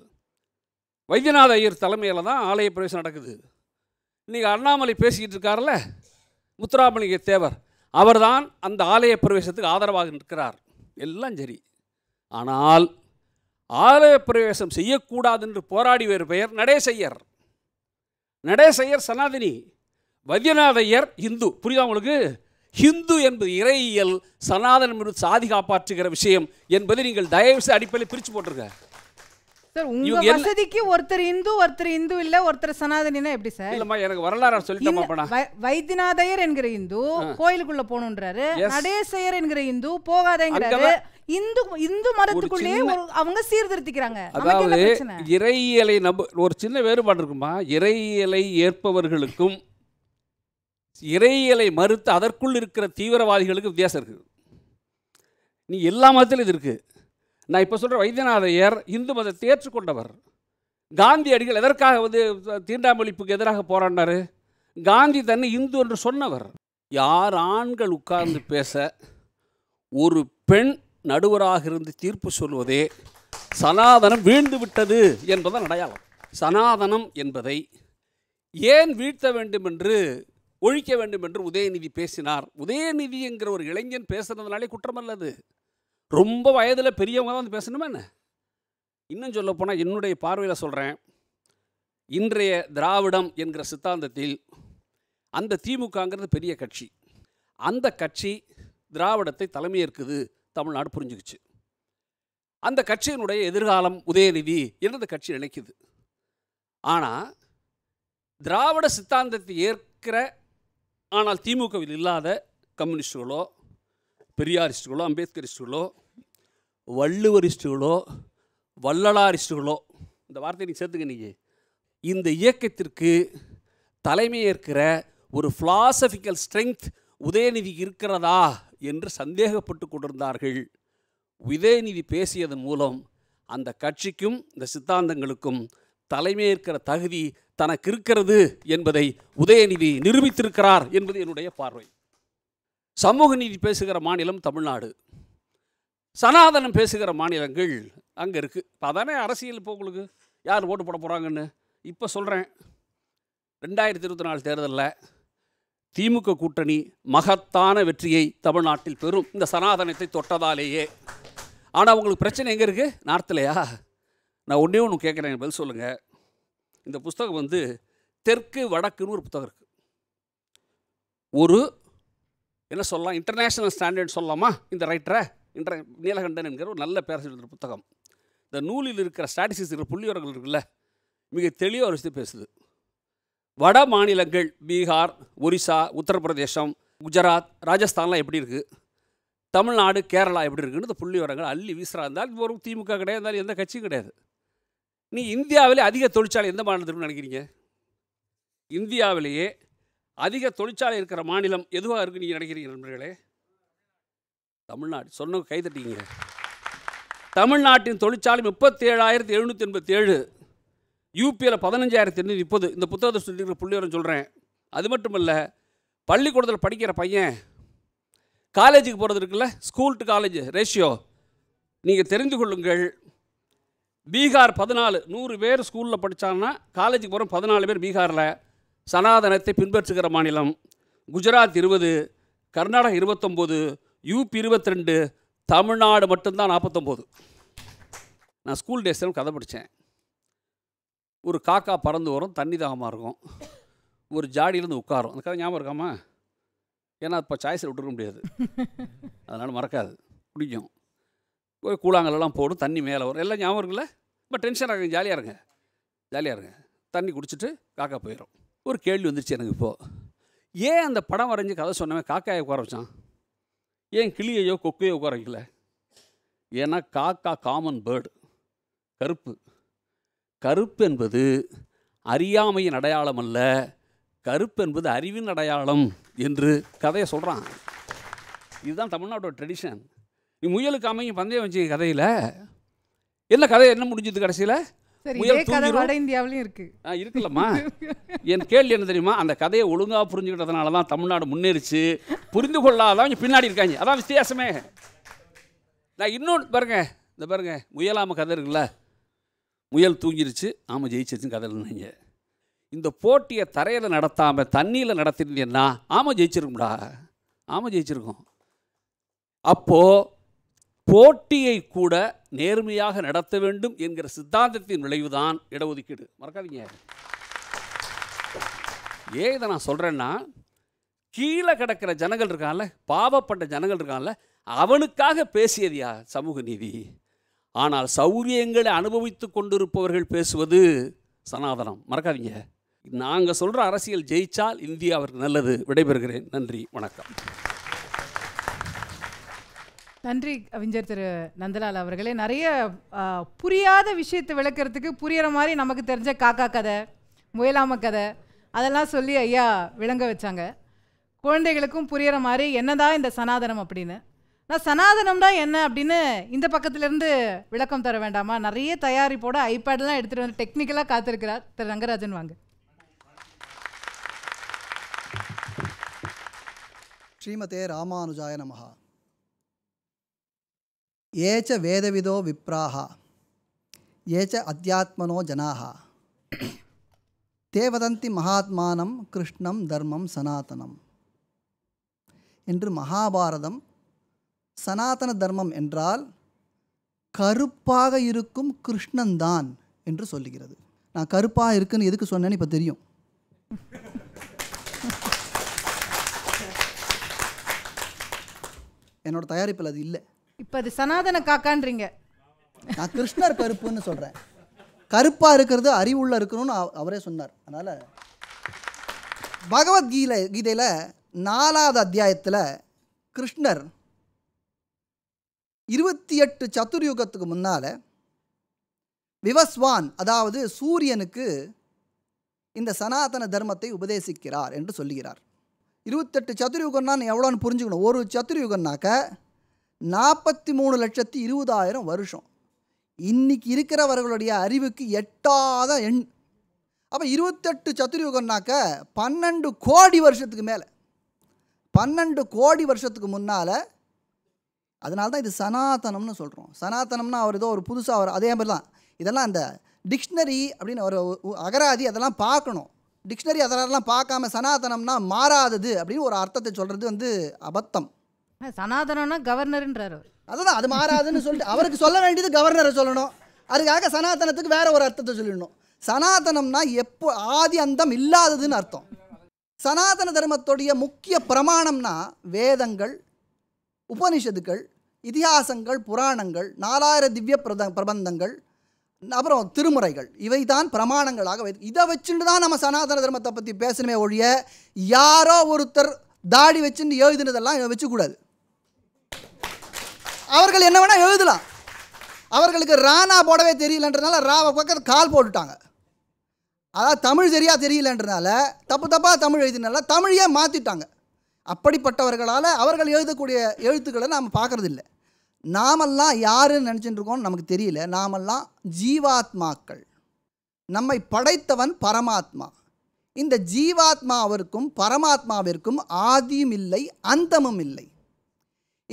Speaker 3: வைத்தியநாத ஐயர் தலைமையில் தான் ஆலய பிரவேசம் நடக்குது இன்றைக்கி அண்ணாமலை பேசிக்கிட்டு இருக்கார்ல முத்துராமலிங்க தேவர் அவர்தான் அந்த ஆலய பிரவேசத்துக்கு ஆதரவாக நிற்கிறார் எல்லாம் சரி ஆனால் ஆலய பிரவேசம் செய்யக்கூடாது என்று வரும் பெயர் நடேசையர் நடேசையர் சனாதினி வைத்தியநாதையர் இந்து புரியுதா உங்களுக்கு ஹிந்து என்பது இறையியல் சனாதனம் என்பது சாதி காப்பாற்றுகிற விஷயம் என்பதை நீங்கள் தயவுசெய்து அடிப்படையில் பிரித்து போட்டிருக்க
Speaker 1: சார் உங்க வசதிக்கு ஒருத்தர் இந்து ஒருத்தர் இந்து இல்ல ஒருத்தர் சனாதனா எப்படி சார் இல்லம்மா
Speaker 3: எனக்கு வரலாறு சொல்லிட்டேன்
Speaker 1: வைத்தியநாதையர் என்கிற இந்து கோயிலுக்குள்ள போகணுன்றாரு நடேசையர் என்கிற இந்து போகாதேங்கிறாரு இந்து இந்து மதத்துக்குள்ளே அவங்க சீர்திருத்திக்கிறாங்க அதாவது
Speaker 3: இறையலை நம்ப ஒரு சின்ன வேறுபாடு இருக்குமா இறையலை ஏற்பவர்களுக்கும் இறையலை மறுத்து அதற்குள் இருக்கிற தீவிரவாதிகளுக்கு வித்தியாசம் இருக்கு நீ எல்லா மதத்திலும் இது இருக்குது நான் இப்போ சொல்கிற வைத்தியநாதையர் இந்து மதத்தை ஏற்றுக்கொண்டவர் காந்தியடிகள் எதற்காக வந்து தீண்டாமொழிப்புக்கு எதிராக போராடினார் காந்தி தன்னை இந்து என்று சொன்னவர் யார் ஆண்கள் உட்கார்ந்து பேச ஒரு பெண் நடுவராக இருந்து தீர்ப்பு சொல்வதே சனாதனம் வீழ்ந்து விட்டது என்பதன் அடையாளம் சனாதனம் என்பதை ஏன் வீழ்த்த வேண்டும் என்று ஒழிக்க வேண்டும் என்று உதயநிதி பேசினார் உதயநிதி என்கிற ஒரு இளைஞன் பேசுனதுனாலே குற்றமல்லது ரொம்ப வயதில் பெரியவங்க தான் வந்து பேசணுமா என்ன இன்னும் சொல்ல போனால் என்னுடைய பார்வையில் சொல்கிறேன் இன்றைய திராவிடம் என்கிற சித்தாந்தத்தில் அந்த திமுகங்கிறது பெரிய கட்சி அந்த கட்சி திராவிடத்தை தலைமையேற்குது தமிழ்நாடு புரிஞ்சுக்குச்சு அந்த கட்சியினுடைய எதிர்காலம் உதயநிதி என்று அந்த கட்சி நினைக்குது ஆனால் திராவிட சித்தாந்தத்தை ஏற்கிற ஆனால் திமுகவில் இல்லாத கம்யூனிஸ்டுகளோ பெரியாரிஸ்டுகளோ அம்பேத்கரிஸ்டுகளோ வள்ளுவரிஸ்டுகளோ வள்ளலாரிஸ்டுகளோ இந்த வார்த்தையை நீங்கள் சேர்த்துக்க நீங்கள் இந்த இயக்கத்திற்கு தலைமையேற்கிற ஒரு ஃபிலாசபிக்கல் ஸ்ட்ரெங்க் உதயநிதி இருக்கிறதா என்று சந்தேகப்பட்டு கொண்டிருந்தார்கள் உதயநிதி பேசியதன் மூலம் அந்த கட்சிக்கும் இந்த சித்தாந்தங்களுக்கும் தலைமையேற்கிற தகுதி தனக்கு இருக்கிறது என்பதை உதயநிதி நிரூபித்திருக்கிறார் என்பது என்னுடைய பார்வை சமூக நீதி பேசுகிற மாநிலம் தமிழ்நாடு சனாதனம் பேசுகிற மாநிலங்கள் அங்கே இருக்குது இப்போ அதானே அரசியல் இப்போ உங்களுக்கு யார் ஓட்டு போட போகிறாங்கன்னு இப்போ சொல்கிறேன் ரெண்டாயிரத்தி இருபத்தி நாலு தேர்தலில் திமுக கூட்டணி மகத்தான வெற்றியை தமிழ்நாட்டில் பெறும் இந்த சனாதனத்தை தொட்டதாலேயே ஆனால் உங்களுக்கு பிரச்சனை எங்கே இருக்குது நார்த்துலையா நான் ஒன்றே ஒன்று கேட்குறேன் பதில் சொல்லுங்கள் இந்த புஸ்தகம் வந்து தெற்கு வடக்குன்னு ஒரு புத்தகம் இருக்குது ஒரு என்ன சொல்லலாம் இன்டர்நேஷ்னல் ஸ்டாண்டர்ட் சொல்லலாமா இந்த ரைட்டரை இன்ற நீலகண்டன் என்கிற ஒரு நல்ல பேரசு புத்தகம் இந்த நூலில் இருக்கிற ஸ்டாட்டிஸ்டிக்ஸ் இருக்கிற புள்ளியோர்கள் இருக்குல்ல மிக தெளிவாக ஒரு விஷயத்தை பேசுது வட மாநிலங்கள் பீகார் ஒரிசா உத்தரப்பிரதேசம் குஜராத் ராஜஸ்தான்லாம் எப்படி இருக்குது தமிழ்நாடு கேரளா எப்படி இருக்குன்னு புள்ளி வரங்கள் அள்ளி வீசுகிறா இருந்தாலும் ஒரு திமுக கிடையாது இருந்தாலும் எந்த கட்சியும் கிடையாது நீ இந்தியாவிலே அதிக தொழிற்சாலை எந்த மாநிலத்தில் நினைக்கிறீங்க இந்தியாவிலேயே அதிக தொழிற்சாலை இருக்கிற மாநிலம் எதுவாக இருக்கு நீங்கள் நினைக்கிறீங்க நண்பர்களே தமிழ்நாடு சொன்ன கைதட்டிங்க தமிழ்நாட்டின் தொழிற்சாலை முப்பத்தி ஏழாயிரத்தி எழுநூற்றி எண்பத்தி ஏழு யூபியில் பதினஞ்சாயிரத்தி எண்ணூறு முப்பது இந்த புத்தகத்தை சொல்லிக்கிற புள்ளிவரம் சொல்கிறேன் அது மட்டும் இல்லை பள்ளிக்கூடத்தில் படிக்கிற பையன் காலேஜுக்கு போகிறது இருக்குல்ல ஸ்கூல் டு காலேஜ் ரேஷியோ நீங்கள் தெரிந்து கொள்ளுங்கள் பீகார் பதினாலு நூறு பேர் ஸ்கூலில் படித்தாங்கன்னா காலேஜுக்கு போகிறோம் பதினாலு பேர் பீகாரில் சனாதனத்தை பின்பற்றுகிற மாநிலம் குஜராத் இருபது கர்நாடகா இருபத்தொம்போது யூபி இருபத்தி ரெண்டு தமிழ்நாடு மட்டும்தான் நாற்பத்தொம்போது நான் ஸ்கூல் டேஸில் கதை படித்தேன் ஒரு காக்கா பறந்து வரும் தண்ணி தாகமாக இருக்கும் ஒரு ஜாடியிலேருந்து உட்காரும் அந்த கதை ஞாபகம் இருக்காமா ஏன்னா இப்போ சாய்ஸில் விட்டுருக்க முடியாது அதனால் மறக்காது பிடிக்கும் கூழாங்கல்லாம் போடும் தண்ணி மேலே வரும் எல்லாம் ஞாபகம் இருக்குல்ல ரொம்ப டென்ஷனாக இருங்க ஜாலியாக இருங்க ஜாலியாக இருங்க தண்ணி குடிச்சிட்டு காக்கா போயிடும் ஒரு கேள்வி வந்துருச்சு எனக்கு இப்போது ஏன் அந்த படம் வரைஞ்சி கதை சொன்னவன் காக்காயை உட்கார வச்சான் ஏன் கிளியையோ கொக்கையோ உட்கார வைக்கல ஏன்னா காக்கா காமன் பேர்டு கருப்பு கருப்பு என்பது அறியாமையின் அடையாளம் அல்ல கருப்பு என்பது அறிவின் அடையாளம் என்று கதையை சொல்கிறான் இதுதான் தமிழ்நாட்டோட ட்ரெடிஷன் நீ முயலுக்கு அமைங்க பந்தயம் வச்சு கதையில் என்ன கதை என்ன முடிஞ்சது கடைசியில்
Speaker 1: முயல் வட இந்தியாவிலும் இருக்கு இருக்குல்லம்மா
Speaker 3: என் கேள்வி என்ன தெரியுமா அந்த கதையை ஒழுங்காக புரிஞ்சுக்கிட்டதுனால தான் தமிழ்நாடு முன்னேறிச்சு புரிந்து கொள்ளாதவங்க பின்னாடி இருக்காங்க அதான் வித்தியாசமே நான் இன்னொன்று பாருங்க இந்த பாருங்க முயலாம கதை இருக்குல்ல முயல் தூங்கிருச்சு ஆமாம் ஜெயிச்சிருச்சுன்னு கதை எழுதுனீங்க இந்த போட்டியை தரையில் நடத்தாமல் தண்ணியில் நடத்திருந்தீங்கன்னா ஆமாம் ஜெயிச்சிருக்கும்டா ஆமாம் ஜெயிச்சிருக்கோம் அப்போது போட்டியை கூட நேர்மையாக நடத்த வேண்டும் என்கிற சித்தாந்தத்தின் விளைவுதான் இடஒதுக்கீடு மறக்காதீங்க ஏன் இதை நான் சொல்கிறேன்னா கீழே கிடக்கிற ஜனங்கள் இருக்கான்ல பாவப்பட்ட ஜனங்கள் இருக்கான்ல அவனுக்காக பேசியதையா சமூக நீதி ஆனால் சௌரியங்களை அனுபவித்து கொண்டிருப்பவர்கள் பேசுவது சனாதனம் மறக்காதீங்க நாங்கள் சொல்கிற அரசியல் ஜெயித்தால் இந்தியாவிற்கு நல்லது விடைபெறுகிறேன் நன்றி வணக்கம்
Speaker 1: நன்றி கவிஞர் திரு நந்தலால் அவர்களே நிறைய புரியாத விஷயத்தை விளக்கிறதுக்கு புரியற மாதிரி நமக்கு தெரிஞ்ச காக்கா கதை முயலாம கதை அதெல்லாம் சொல்லி ஐயா விளங்க வச்சாங்க குழந்தைகளுக்கும் புரியற மாதிரி என்னதான் இந்த சனாதனம் அப்படின்னு நான் சனாதனம்னா என்ன அப்படின்னு இந்த பக்கத்துலேருந்து விளக்கம் தர வேண்டாமா நிறைய தயாரிப்போட ஐபேட்லாம் எடுத்துகிட்டு வந்து டெக்னிக்கலாக காத்திருக்கிறார் திரு ரங்கராஜன் வாங்க
Speaker 4: ஸ்ரீமதே ராமானுஜாய நமகா ஏச்ச வேதவிதோ விப்ராக ஏச்ச அத்தியாத்மனோ ஜனாக தேவதந்தி மகாத்மானம் கிருஷ்ணம் தர்மம் சனாதனம் என்று மகாபாரதம் சனாதன தர்மம் என்றால் கருப்பாக இருக்கும் கிருஷ்ணன்தான் என்று சொல்லுகிறது நான் கருப்பாக இருக்குன்னு எதுக்கு சொன்னேன்னு இப்போ தெரியும் என்னோடய தயாரிப்பில் அது இல்லை
Speaker 1: இப்போ அது சனாதன காக்கான்றீங்க
Speaker 4: நான் கிருஷ்ணர் கருப்புன்னு சொல்கிறேன் கருப்பாக இருக்கிறது அறிவுள்ள இருக்கணும்னு அவரே சொன்னார் அதனால் பகவத்கீதை கீதையில் நாலாவது அத்தியாயத்தில் கிருஷ்ணர் இருபத்தி எட்டு சத்துர்யுகத்துக்கு முன்னால் விவஸ்வான் அதாவது சூரியனுக்கு இந்த சனாதன தர்மத்தை உபதேசிக்கிறார் என்று சொல்லுகிறார் இருபத்தெட்டு சத்துர்யுகம்னா எவ்வளோன்னு புரிஞ்சுக்கணும் ஒரு சத்துர்யுகம்னாக்கா நாற்பத்தி மூணு லட்சத்தி இருபதாயிரம் வருஷம் இன்றைக்கி இருக்கிறவர்களுடைய அறிவுக்கு எட்டாத எண் அப்போ இருபத்தெட்டு சத்துரியுகம்னாக்க பன்னெண்டு கோடி வருஷத்துக்கு மேலே பன்னெண்டு கோடி வருஷத்துக்கு முன்னால் அதனால்தான் தான் இது சனாதனம்னு சொல்கிறோம் சனாதனம்னா அவர் ஏதோ ஒரு புதுசாக ஒரு அதே மாதிரி தான் இதெல்லாம் அந்த டிக்ஷனரி அப்படின்னு ஒரு அகராதி அதெல்லாம் பார்க்கணும் டிக்ஷனரி அதெல்லாம் பார்க்காம சனாதனம்னா மாறாதது அப்படின்னு ஒரு அர்த்தத்தை சொல்கிறது வந்து அபத்தம்
Speaker 1: சனாதனம்னா கவர்னர்ன்றார் அதுதான் அது மாறாதுன்னு சொல்லிட்டு அவருக்கு சொல்ல
Speaker 4: வேண்டியது கவர்னரை சொல்லணும் அதுக்காக சனாதனத்துக்கு வேற ஒரு அர்த்தத்தை சொல்லிடணும் சனாதனம்னா எப்போ ஆதி அந்தம் இல்லாததுன்னு அர்த்தம் சனாதன தர்மத்துடைய முக்கிய பிரமாணம்னா வேதங்கள் உபனிஷத்துக்கள் இதிகாசங்கள் புராணங்கள் நாலாயிர திவ்ய பிரத பிரபந்தங்கள் அப்புறம் திருமுறைகள் இவை தான் பிரமாணங்களாக வை இதை வச்சுட்டு தான் நம்ம சனாதன தர்மத்தை பற்றி பேசணுமே ஒழிய யாரோ ஒருத்தர் தாடி வச்சுன்னு எழுதுனதெல்லாம் வச்சுக்கூடாது அவர்கள் என்ன வேணால் எழுதலாம் அவர்களுக்கு ராணா போடவே தெரியலன்றதுனால ராவை பக்கத்து கால் போட்டுட்டாங்க அதாவது தமிழ் சரியாக தெரியலன்றனால தப்பு தப்பாக தமிழ் எழுதினால தமிழையே மாற்றிட்டாங்க அப்படிப்பட்டவர்களால் அவர்கள் எழுதக்கூடிய எழுத்துக்களை நாம் பார்க்குறதில்ல நாமெல்லாம் யாருன்னு நினச்சிட்டுருக்கோம்னு நமக்கு தெரியல நாமெல்லாம் ஜீவாத்மாக்கள் நம்மை படைத்தவன் பரமாத்மா இந்த ஜீவாத்மாவிற்கும் பரமாத்மாவிற்கும் ஆதியும் இல்லை அந்தமும் இல்லை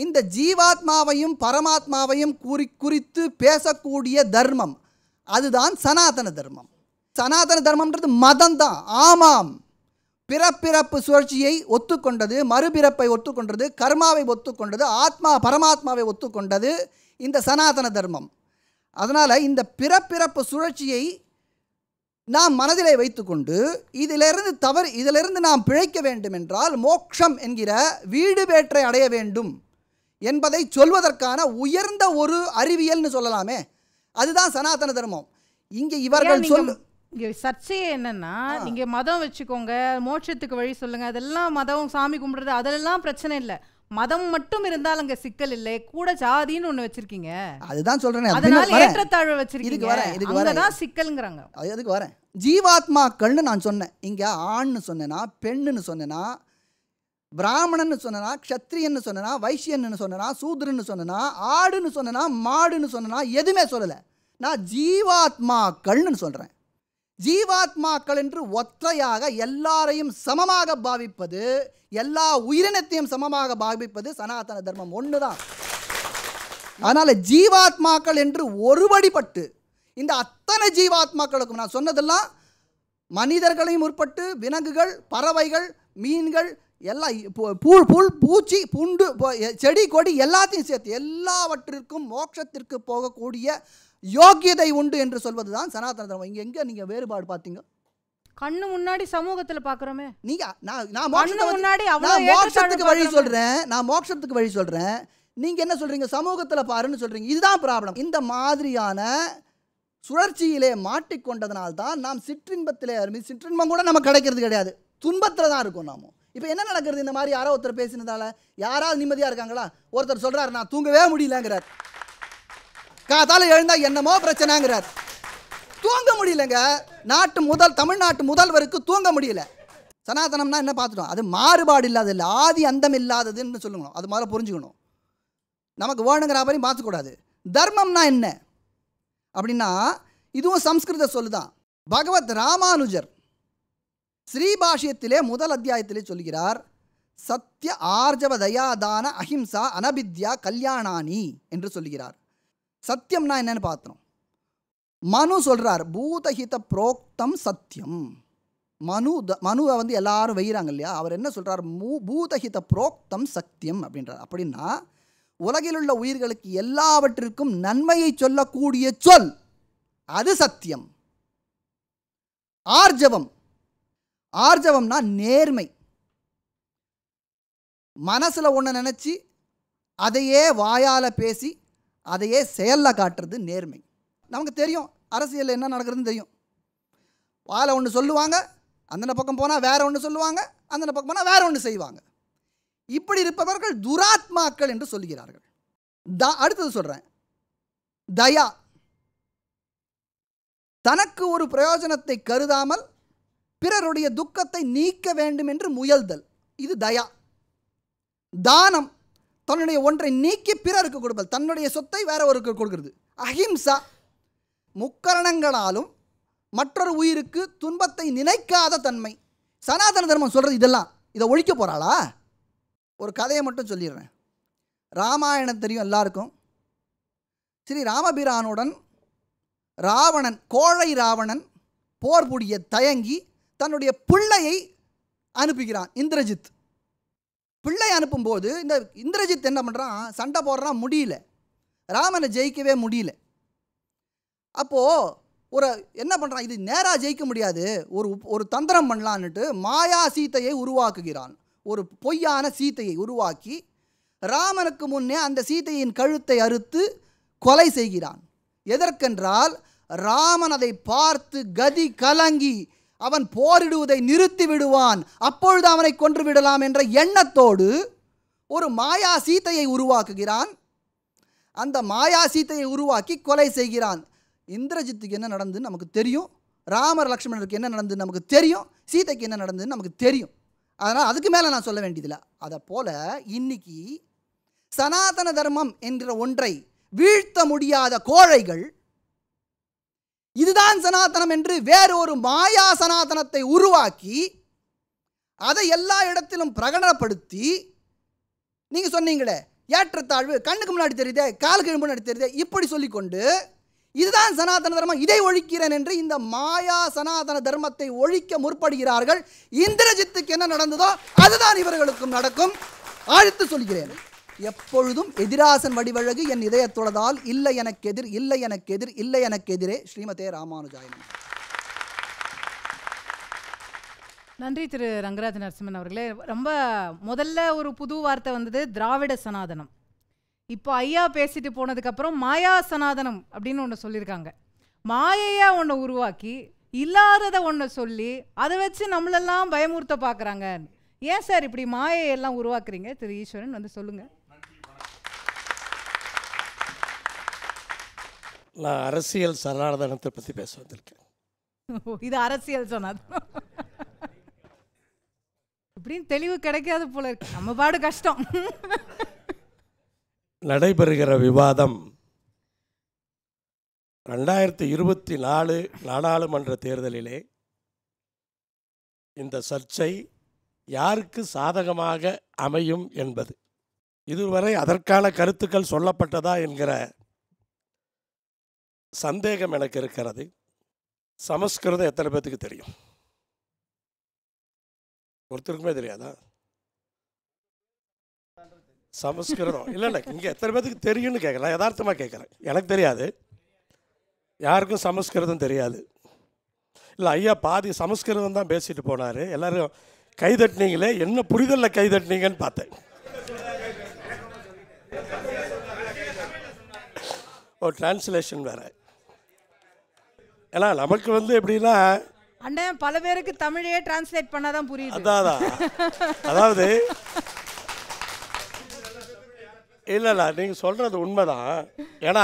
Speaker 4: இந்த ஜீவாத்மாவையும் பரமாத்மாவையும் குறி குறித்து பேசக்கூடிய தர்மம் அதுதான் சனாதன தர்மம் சனாதன தர்மம்ன்றது மதம் தான் ஆமாம் பிறப்பிறப்பு சுழற்சியை ஒத்துக்கொண்டது மறுபிறப்பை ஒத்துக்கொண்டது கர்மாவை ஒத்துக்கொண்டது ஆத்மா பரமாத்மாவை ஒத்துக்கொண்டது இந்த சனாதன தர்மம் அதனால் இந்த பிறப்பிறப்பு சுழற்சியை நாம் மனதிலே வைத்துக்கொண்டு இதிலிருந்து தவறு இதிலிருந்து நாம் பிழைக்க வேண்டும் என்றால் மோக்ஷம் என்கிற வீடு வேற்றை அடைய வேண்டும் என்பதை சொல்வதற்கான உயர்ந்த ஒரு அறிவியல்னு சொல்லலாமே
Speaker 1: அதுதான் சனாதன தர்மம் இங்கே இவர்கள் சொல் இங்கே சர்ச்சையே என்னென்னா நீங்கள் மதம் வச்சுக்கோங்க மோட்சத்துக்கு வழி சொல்லுங்கள் அதெல்லாம் மதம் சாமி கும்பிடுறது அதெல்லாம் பிரச்சனை இல்லை மதம் மட்டும் இருந்தால் அங்க சிக்கல் இல்லை கூட ஜாதின்னு ஒண்ணு வச்சிருக்கீங்க
Speaker 4: அதுதான் சொல்றேன் அதனால
Speaker 1: ஏற்றத்தாழ்வு வச்சிருக்கீங்க வரேன் இதுக்கு வரேன் தான் சிக்கல்ங்கிறாங்க
Speaker 4: அதுக்கு வரேன் ஜீவாத்மாக்கள்னு நான் சொன்னேன் இங்க ஆண்னு சொன்னேனா பெண்ணுன்னு சொன்னேனா பிராமணன்னு சொன்னனா க்ஷத்ரியன்னு சொன்னனா வைஷ்யன்னு சொன்னனா சூத்ரன்னு சொன்னனா ஆடுன்னு சொன்னனா மாடுன்னு சொன்னனா எதுவுமே சொல்லலை நான் ஜீவாத்மாக்கள்னு சொல்கிறேன் ஜீவாத்மாக்கள் என்று ஒற்றையாக எல்லாரையும் சமமாக பாவிப்பது எல்லா உயிரினத்தையும் சமமாக பாவிப்பது சனாதன தர்மம் ஒன்று தான் அதனால் ஜீவாத்மாக்கள் என்று ஒருபடிப்பட்டு இந்த அத்தனை ஜீவாத்மாக்களுக்கும் நான் சொன்னதெல்லாம் மனிதர்களையும் முற்பட்டு விலங்குகள் பறவைகள் மீன்கள் எல்லா பூ புல் பூச்சி புண்டு செடி கொடி எல்லாத்தையும் சேர்த்து எல்லாவற்றிற்கும் மோட்சத்திற்கு போகக்கூடிய யோக்கியதை உண்டு என்று சொல்வது தான் சனாதன தர்மம் இங்கே எங்கே நீங்கள் வேறுபாடு பார்த்தீங்க
Speaker 1: கண்ணு முன்னாடி சமூகத்துல பாக்குறோமே நீங்க நான் நான் முன்னாடி நான் மோட்சத்துக்கு வழி சொல்றேன்
Speaker 4: நான் மோட்சத்துக்கு வழி சொல்றேன் நீங்க என்ன சொல்றீங்க சமூகத்துல பாருன்னு சொல்றீங்க இதுதான் ப்ராப்ளம் இந்த மாதிரியான சுழற்சியிலே மாட்டிக்கொண்டதுனால்தான் நாம் சிற்றின்பத்திலே அருமை சிற்றின்பம் கூட நமக்கு கிடைக்கிறது கிடையாது துன்பத்தில் தான் இருக்கும் நாமும் இப்போ என்ன நடக்கிறது இந்த மாதிரி யாரோ ஒருத்தர் பேசினதால யாராவது நிம்மதியாக இருக்காங்களா ஒருத்தர் சொல்கிறார் நான் தூங்கவே முடியலங்கிறார் காத்தால எழுந்தால் என்னமோ பிரச்சனைங்கிறார் தூங்க முடியலங்க நாட்டு முதல் தமிழ்நாட்டு முதல்வருக்கு தூங்க முடியல சனாதனம்னா என்ன பார்த்துட்டோம் அது மாறுபாடு இல்லாத இல்லை ஆதி அந்தம் இல்லாததுன்னு சொல்லுங்கணும் அது மாதிரி புரிஞ்சுக்கணும் நமக்கு வேணுங்கிற மாதிரி மாற்றக்கூடாது தர்மம்னா என்ன அப்படின்னா இதுவும் சம்ஸ்கிருத சொல்லு தான் பகவத் ராமானுஜர் ஸ்ரீபாஷ்யத்திலே முதல் அத்தியாயத்திலே சொல்கிறார் சத்திய ஆர்ஜவ தயாதான அஹிம்சா அனபித்யா கல்யாணானி என்று சொல்கிறார் சத்தியம்னா என்னன்னு பார்த்தோம் மனு சொல்கிறார் பூதஹித புரோக்தம் சத்தியம் மனு த மனுவை வந்து எல்லாரும் வெயிறாங்க இல்லையா அவர் என்ன சொல்கிறார் மூ பூதஹித புரோக்தம் சத்தியம் அப்படின்றார் அப்படின்னா உலகில் உள்ள உயிர்களுக்கு எல்லாவற்றிற்கும் நன்மையை சொல்லக்கூடிய சொல் அது சத்தியம் ஆர்ஜவம் ஆர்ஜவம்னா நேர்மை மனசில் ஒன்று நினச்சி அதையே வாயால் பேசி அதையே செயலில் காட்டுறது நேர்மை நமக்கு தெரியும் அரசியலில் என்ன நடக்கிறதுன்னு தெரியும் வாயில் ஒன்று சொல்லுவாங்க அந்த பக்கம் போனால் வேறு ஒன்று சொல்லுவாங்க அந்த பக்கம் போனால் வேறு ஒன்று செய்வாங்க இப்படி இருப்பவர்கள் துராத்மாக்கள் என்று சொல்கிறார்கள் த அடுத்தது சொல்கிறேன் தயா தனக்கு ஒரு பிரயோஜனத்தை கருதாமல் பிறருடைய துக்கத்தை நீக்க வேண்டும் என்று முயல்தல் இது தயா தானம் தன்னுடைய ஒன்றை நீக்கி பிறருக்கு கொடுப்பது தன்னுடைய சொத்தை வேறவருக்கு கொடுக்கிறது அஹிம்சா முக்கரணங்களாலும் மற்றொரு உயிருக்கு துன்பத்தை நினைக்காத தன்மை சனாதன தர்மம் சொல்கிறது இதெல்லாம் இதை ஒழிக்க போகிறாளா ஒரு கதையை மட்டும் சொல்லிடுறேன் ராமாயணம் தெரியும் எல்லாருக்கும் ஸ்ரீ ராமபிரானுடன் ராவணன் கோழை ராவணன் போர் புடிய தயங்கி தன்னுடைய பிள்ளையை அனுப்புகிறான் இந்திரஜித் பிள்ளை அனுப்பும்போது இந்த இந்திரஜித் என்ன பண்ணுறான் சண்டை போடுறான் முடியல ராமனை ஜெயிக்கவே முடியல அப்போது ஒரு என்ன பண்ணுறான் இது நேராக ஜெயிக்க முடியாது ஒரு ஒரு தந்திரம் பண்ணலான்னுட்டு மாயா சீத்தையை உருவாக்குகிறான் ஒரு பொய்யான சீத்தையை உருவாக்கி ராமனுக்கு முன்னே அந்த சீத்தையின் கழுத்தை அறுத்து கொலை செய்கிறான் எதற்கென்றால் ராமன் அதை பார்த்து கதி கலங்கி அவன் போரிடுவதை நிறுத்தி விடுவான் அப்பொழுது அவனை கொன்று விடலாம் என்ற எண்ணத்தோடு ஒரு மாயா சீத்தையை உருவாக்குகிறான் அந்த மாயா சீத்தையை உருவாக்கி கொலை செய்கிறான் இந்திரஜித்துக்கு என்ன நடந்ததுன்னு நமக்கு தெரியும் ராமர் லக்ஷ்மணருக்கு என்ன நடந்ததுன்னு நமக்கு தெரியும் சீதைக்கு என்ன நடந்ததுன்னு நமக்கு தெரியும் அதனால் அதுக்கு மேலே நான் சொல்ல வேண்டியதில்லை அதை போல் இன்னைக்கு சனாதன தர்மம் என்ற ஒன்றை வீழ்த்த முடியாத கோழைகள் இதுதான் சனாதனம் என்று வேறு ஒரு மாயா சனாதனத்தை உருவாக்கி அதை எல்லா இடத்திலும் பிரகடனப்படுத்தி நீங்கள் சொன்னீங்களே ஏற்றத்தாழ்வு கண்ணுக்கு முன்னாடி தெரியுதே கால் கிழம்பு முன்னாடி தெரியுதே இப்படி சொல்லிக்கொண்டு இதுதான் சனாதன தர்மம் இதை ஒழிக்கிறேன் என்று இந்த மாயா சனாதன தர்மத்தை ஒழிக்க முற்படுகிறார்கள் இந்திரஜித்துக்கு என்ன நடந்ததோ அதுதான் இவர்களுக்கும் நடக்கும் அழுத்து சொல்கிறேன் எப்பொழுதும் எதிராசன் வடிவழகு என் இதயத்துள்ளதால் இல்லை எனக்கு எதிர் இல்லை எனக்கு எதிர் இல்லை எனக்கு எதிரே ஸ்ரீமதே ராமானுஜாயனம்
Speaker 1: நன்றி திரு ரங்கராஜ் நரசிம்மன் அவர்களே ரொம்ப முதல்ல ஒரு புது வார்த்தை வந்தது திராவிட சனாதனம் இப்போ ஐயா பேசிட்டு போனதுக்கப்புறம் மாயா சனாதனம் அப்படின்னு ஒன்று சொல்லியிருக்காங்க மாயையாக ஒன்று உருவாக்கி இல்லாததை ஒன்று சொல்லி அதை வச்சு நம்மளெல்லாம் பயமுறுத்த பார்க்குறாங்க ஏன் சார் இப்படி மாயையெல்லாம் உருவாக்குறீங்க திரு ஈஸ்வரன் வந்து சொல்லுங்கள்
Speaker 5: நான் அரசியல் சரணாரதனத்தை பற்றி பேச வந்திருக்கேன்
Speaker 1: இது அரசியல் சொன்னாது இப்படின்னு தெளிவு கிடைக்காது போல இருக்கு நம்ம பாடு கஷ்டம்
Speaker 5: நடைபெறுகிற விவாதம் ரெண்டாயிரத்தி இருபத்தி நாலு நாடாளுமன்ற தேர்தலிலே இந்த சர்ச்சை யாருக்கு சாதகமாக அமையும் என்பது இதுவரை அதற்கான கருத்துக்கள் சொல்லப்பட்டதா என்கிற சந்தேகம் எனக்கு இருக்கிறது சமஸ்கிருதம் எத்தனை பேர்த்துக்கு தெரியும் ஒருத்தருக்குமே தெரியாதா சமஸ்கிருதம் இல்லை இல்லை இங்கே எத்தனை பேர்த்துக்கு தெரியும்னு கேட்குறேன் யதார்த்தமாக கேட்குறேன் எனக்கு தெரியாது யாருக்கும் சமஸ்கிருதம் தெரியாது இல்லை ஐயா பாதி சமஸ்கிருதம் தான் பேசிட்டு போனார் எல்லோரும் கைதட்டினீங்களே என்ன புரிதலில் கைதட்டினீங்கன்னு பார்த்தேன் ஓ டிரான்ஸ்லேஷன் வேறு ஏன்னா நமக்கு வந்து எப்படின்னா
Speaker 1: அண்ணன் பல பேருக்கு தமிழையே டிரான்ஸ்லேட் பண்ணாதான் புரியுது அதான் அதான் அதாவது
Speaker 5: இல்லை இல்லை நீங்கள் சொல்கிறது உண்மைதான் ஏன்னா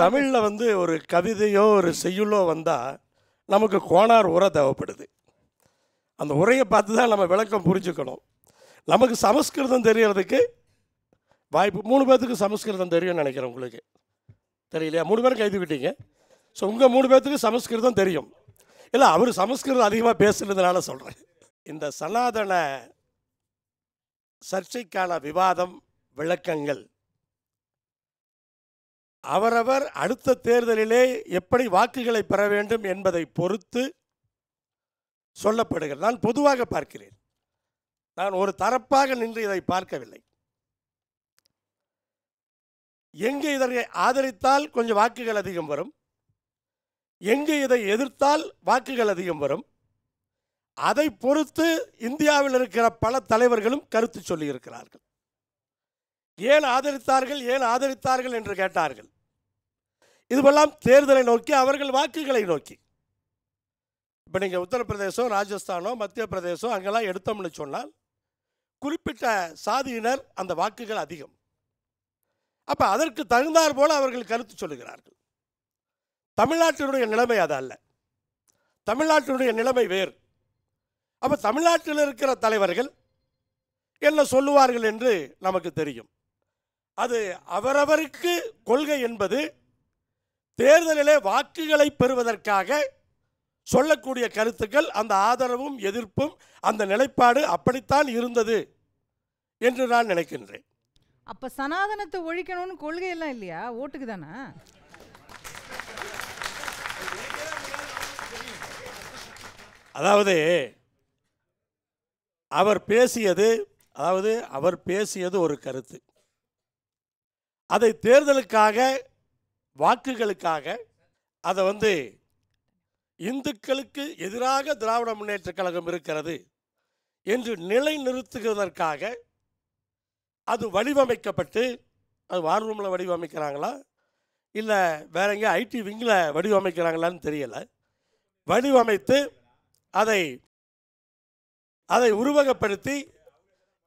Speaker 5: தமிழில் வந்து ஒரு கவிதையோ ஒரு செய்யுளோ வந்தால் நமக்கு கோணார் உரை தேவைப்படுது அந்த உரையை பார்த்து தான் நம்ம விளக்கம் புரிஞ்சுக்கணும் நமக்கு சமஸ்கிருதம் தெரியறதுக்கு வாய்ப்பு மூணு பேர்த்துக்கு சமஸ்கிருதம் தெரியும்னு நினைக்கிறேன் உங்களுக்கு தெரியலையா மூணு பேரும் கைது விட்டீங்க ஸோ உங்கள் மூணு பேர்த்துக்கு சமஸ்கிருதம் தெரியும் இல்லை அவர் சமஸ்கிருதம் அதிகமாக பேசுனதுனால சொல்கிறேன் இந்த சனாதன சர்ச்சைக்கான விவாதம் விளக்கங்கள் அவரவர் அடுத்த தேர்தலிலே எப்படி வாக்குகளை பெற வேண்டும் என்பதை பொறுத்து சொல்லப்படுகிறது நான் பொதுவாக பார்க்கிறேன் நான் ஒரு தரப்பாக நின்று இதை பார்க்கவில்லை எங்கே இதனை ஆதரித்தால் கொஞ்சம் வாக்குகள் அதிகம் வரும் எங்கு இதை எதிர்த்தால் வாக்குகள் அதிகம் வரும் அதை பொறுத்து இந்தியாவில் இருக்கிற பல தலைவர்களும் கருத்து சொல்லியிருக்கிறார்கள் ஏன் ஆதரித்தார்கள் ஏன் ஆதரித்தார்கள் என்று கேட்டார்கள் இதுவெல்லாம் தேர்தலை நோக்கி அவர்கள் வாக்குகளை நோக்கி இப்போ நீங்கள் உத்தரப்பிரதேசம் ராஜஸ்தானோ மத்திய பிரதேசம் அங்கெல்லாம் எடுத்தோம்னு சொன்னால் குறிப்பிட்ட சாதியினர் அந்த வாக்குகள் அதிகம் அப்போ அதற்கு தகுந்தார் போல அவர்கள் கருத்து சொல்லுகிறார்கள் தமிழ்நாட்டினுடைய நிலைமை அது அல்ல தமிழ்நாட்டினுடைய நிலைமை வேறு அப்போ தமிழ்நாட்டில் இருக்கிற தலைவர்கள் என்ன சொல்லுவார்கள் என்று நமக்கு தெரியும் அது அவரவருக்கு கொள்கை என்பது தேர்தலிலே வாக்குகளை பெறுவதற்காக சொல்லக்கூடிய கருத்துக்கள் அந்த ஆதரவும் எதிர்ப்பும் அந்த நிலைப்பாடு அப்படித்தான் இருந்தது என்று நான் நினைக்கின்றேன்
Speaker 1: அப்போ சனாதனத்தை ஒழிக்கணும்னு கொள்கையெல்லாம் இல்லையா ஓட்டுக்கு தானே
Speaker 5: அதாவது அவர் பேசியது அதாவது அவர் பேசியது ஒரு கருத்து அதை தேர்தலுக்காக வாக்குகளுக்காக அதை வந்து இந்துக்களுக்கு எதிராக திராவிட முன்னேற்ற கழகம் இருக்கிறது என்று நிலை நிறுத்துவதற்காக அது வடிவமைக்கப்பட்டு அது வார் ரூமில் வடிவமைக்கிறாங்களா இல்லை வேற எங்கேயும் ஐடி விங்கில் வடிவமைக்கிறாங்களான்னு தெரியலை வடிவமைத்து அதை அதை உருவகப்படுத்தி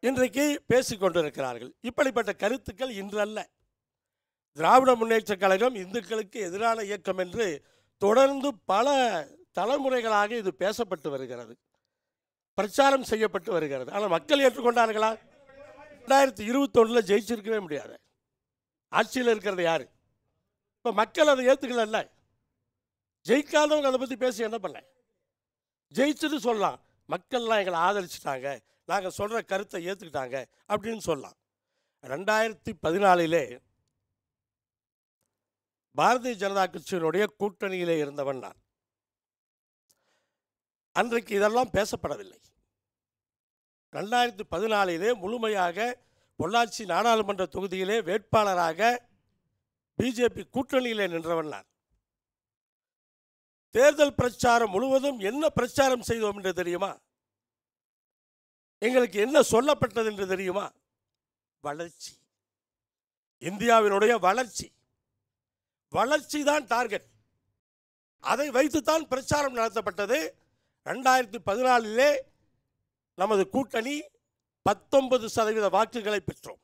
Speaker 5: இன்றைக்கு பேசிக்கொண்டிருக்கிறார்கள் இப்படிப்பட்ட கருத்துக்கள் இன்றல்ல திராவிட முன்னேற்ற கழகம் இந்துக்களுக்கு எதிரான இயக்கம் என்று தொடர்ந்து பல தலைமுறைகளாக இது பேசப்பட்டு வருகிறது பிரச்சாரம் செய்யப்பட்டு வருகிறது ஆனால் மக்கள் ஏற்றுக்கொண்டார்களா ரெண்டாயிரத்தி இருபத்தொன்னில் ஜெயிச்சிருக்கவே முடியாது ஆட்சியில் இருக்கிறது யார் இப்போ மக்கள் அதை ஏற்றுக்கல ஜெயிக்காதவங்க அதை பற்றி பேசி என்ன பண்ணல ஜெயிச்சுன்னு சொல்லலாம் மக்கள்லாம் எங்களை ஆதரிச்சிட்டாங்க நாங்கள் சொல்கிற கருத்தை ஏற்றுக்கிட்டாங்க அப்படின்னு சொல்லலாம் ரெண்டாயிரத்தி பதினாலிலே பாரதிய ஜனதா கட்சியினுடைய கூட்டணியிலே இருந்தவன் நான் அன்றைக்கு இதெல்லாம் பேசப்படவில்லை ரெண்டாயிரத்தி பதினாலிலே முழுமையாக பொள்ளாச்சி நாடாளுமன்ற தொகுதியிலே வேட்பாளராக பிஜேபி கூட்டணியிலே நின்றவன் நான் தேர்தல் பிரச்சாரம் முழுவதும் என்ன பிரச்சாரம் செய்தோம் என்று தெரியுமா எங்களுக்கு என்ன சொல்லப்பட்டது என்று தெரியுமா வளர்ச்சி இந்தியாவினுடைய வளர்ச்சி வளர்ச்சி தான் டார்கெட் அதை வைத்துத்தான் பிரச்சாரம் நடத்தப்பட்டது ரெண்டாயிரத்தி பதினாலிலே நமது கூட்டணி பத்தொன்பது சதவீத வாக்குகளை பெற்றோம்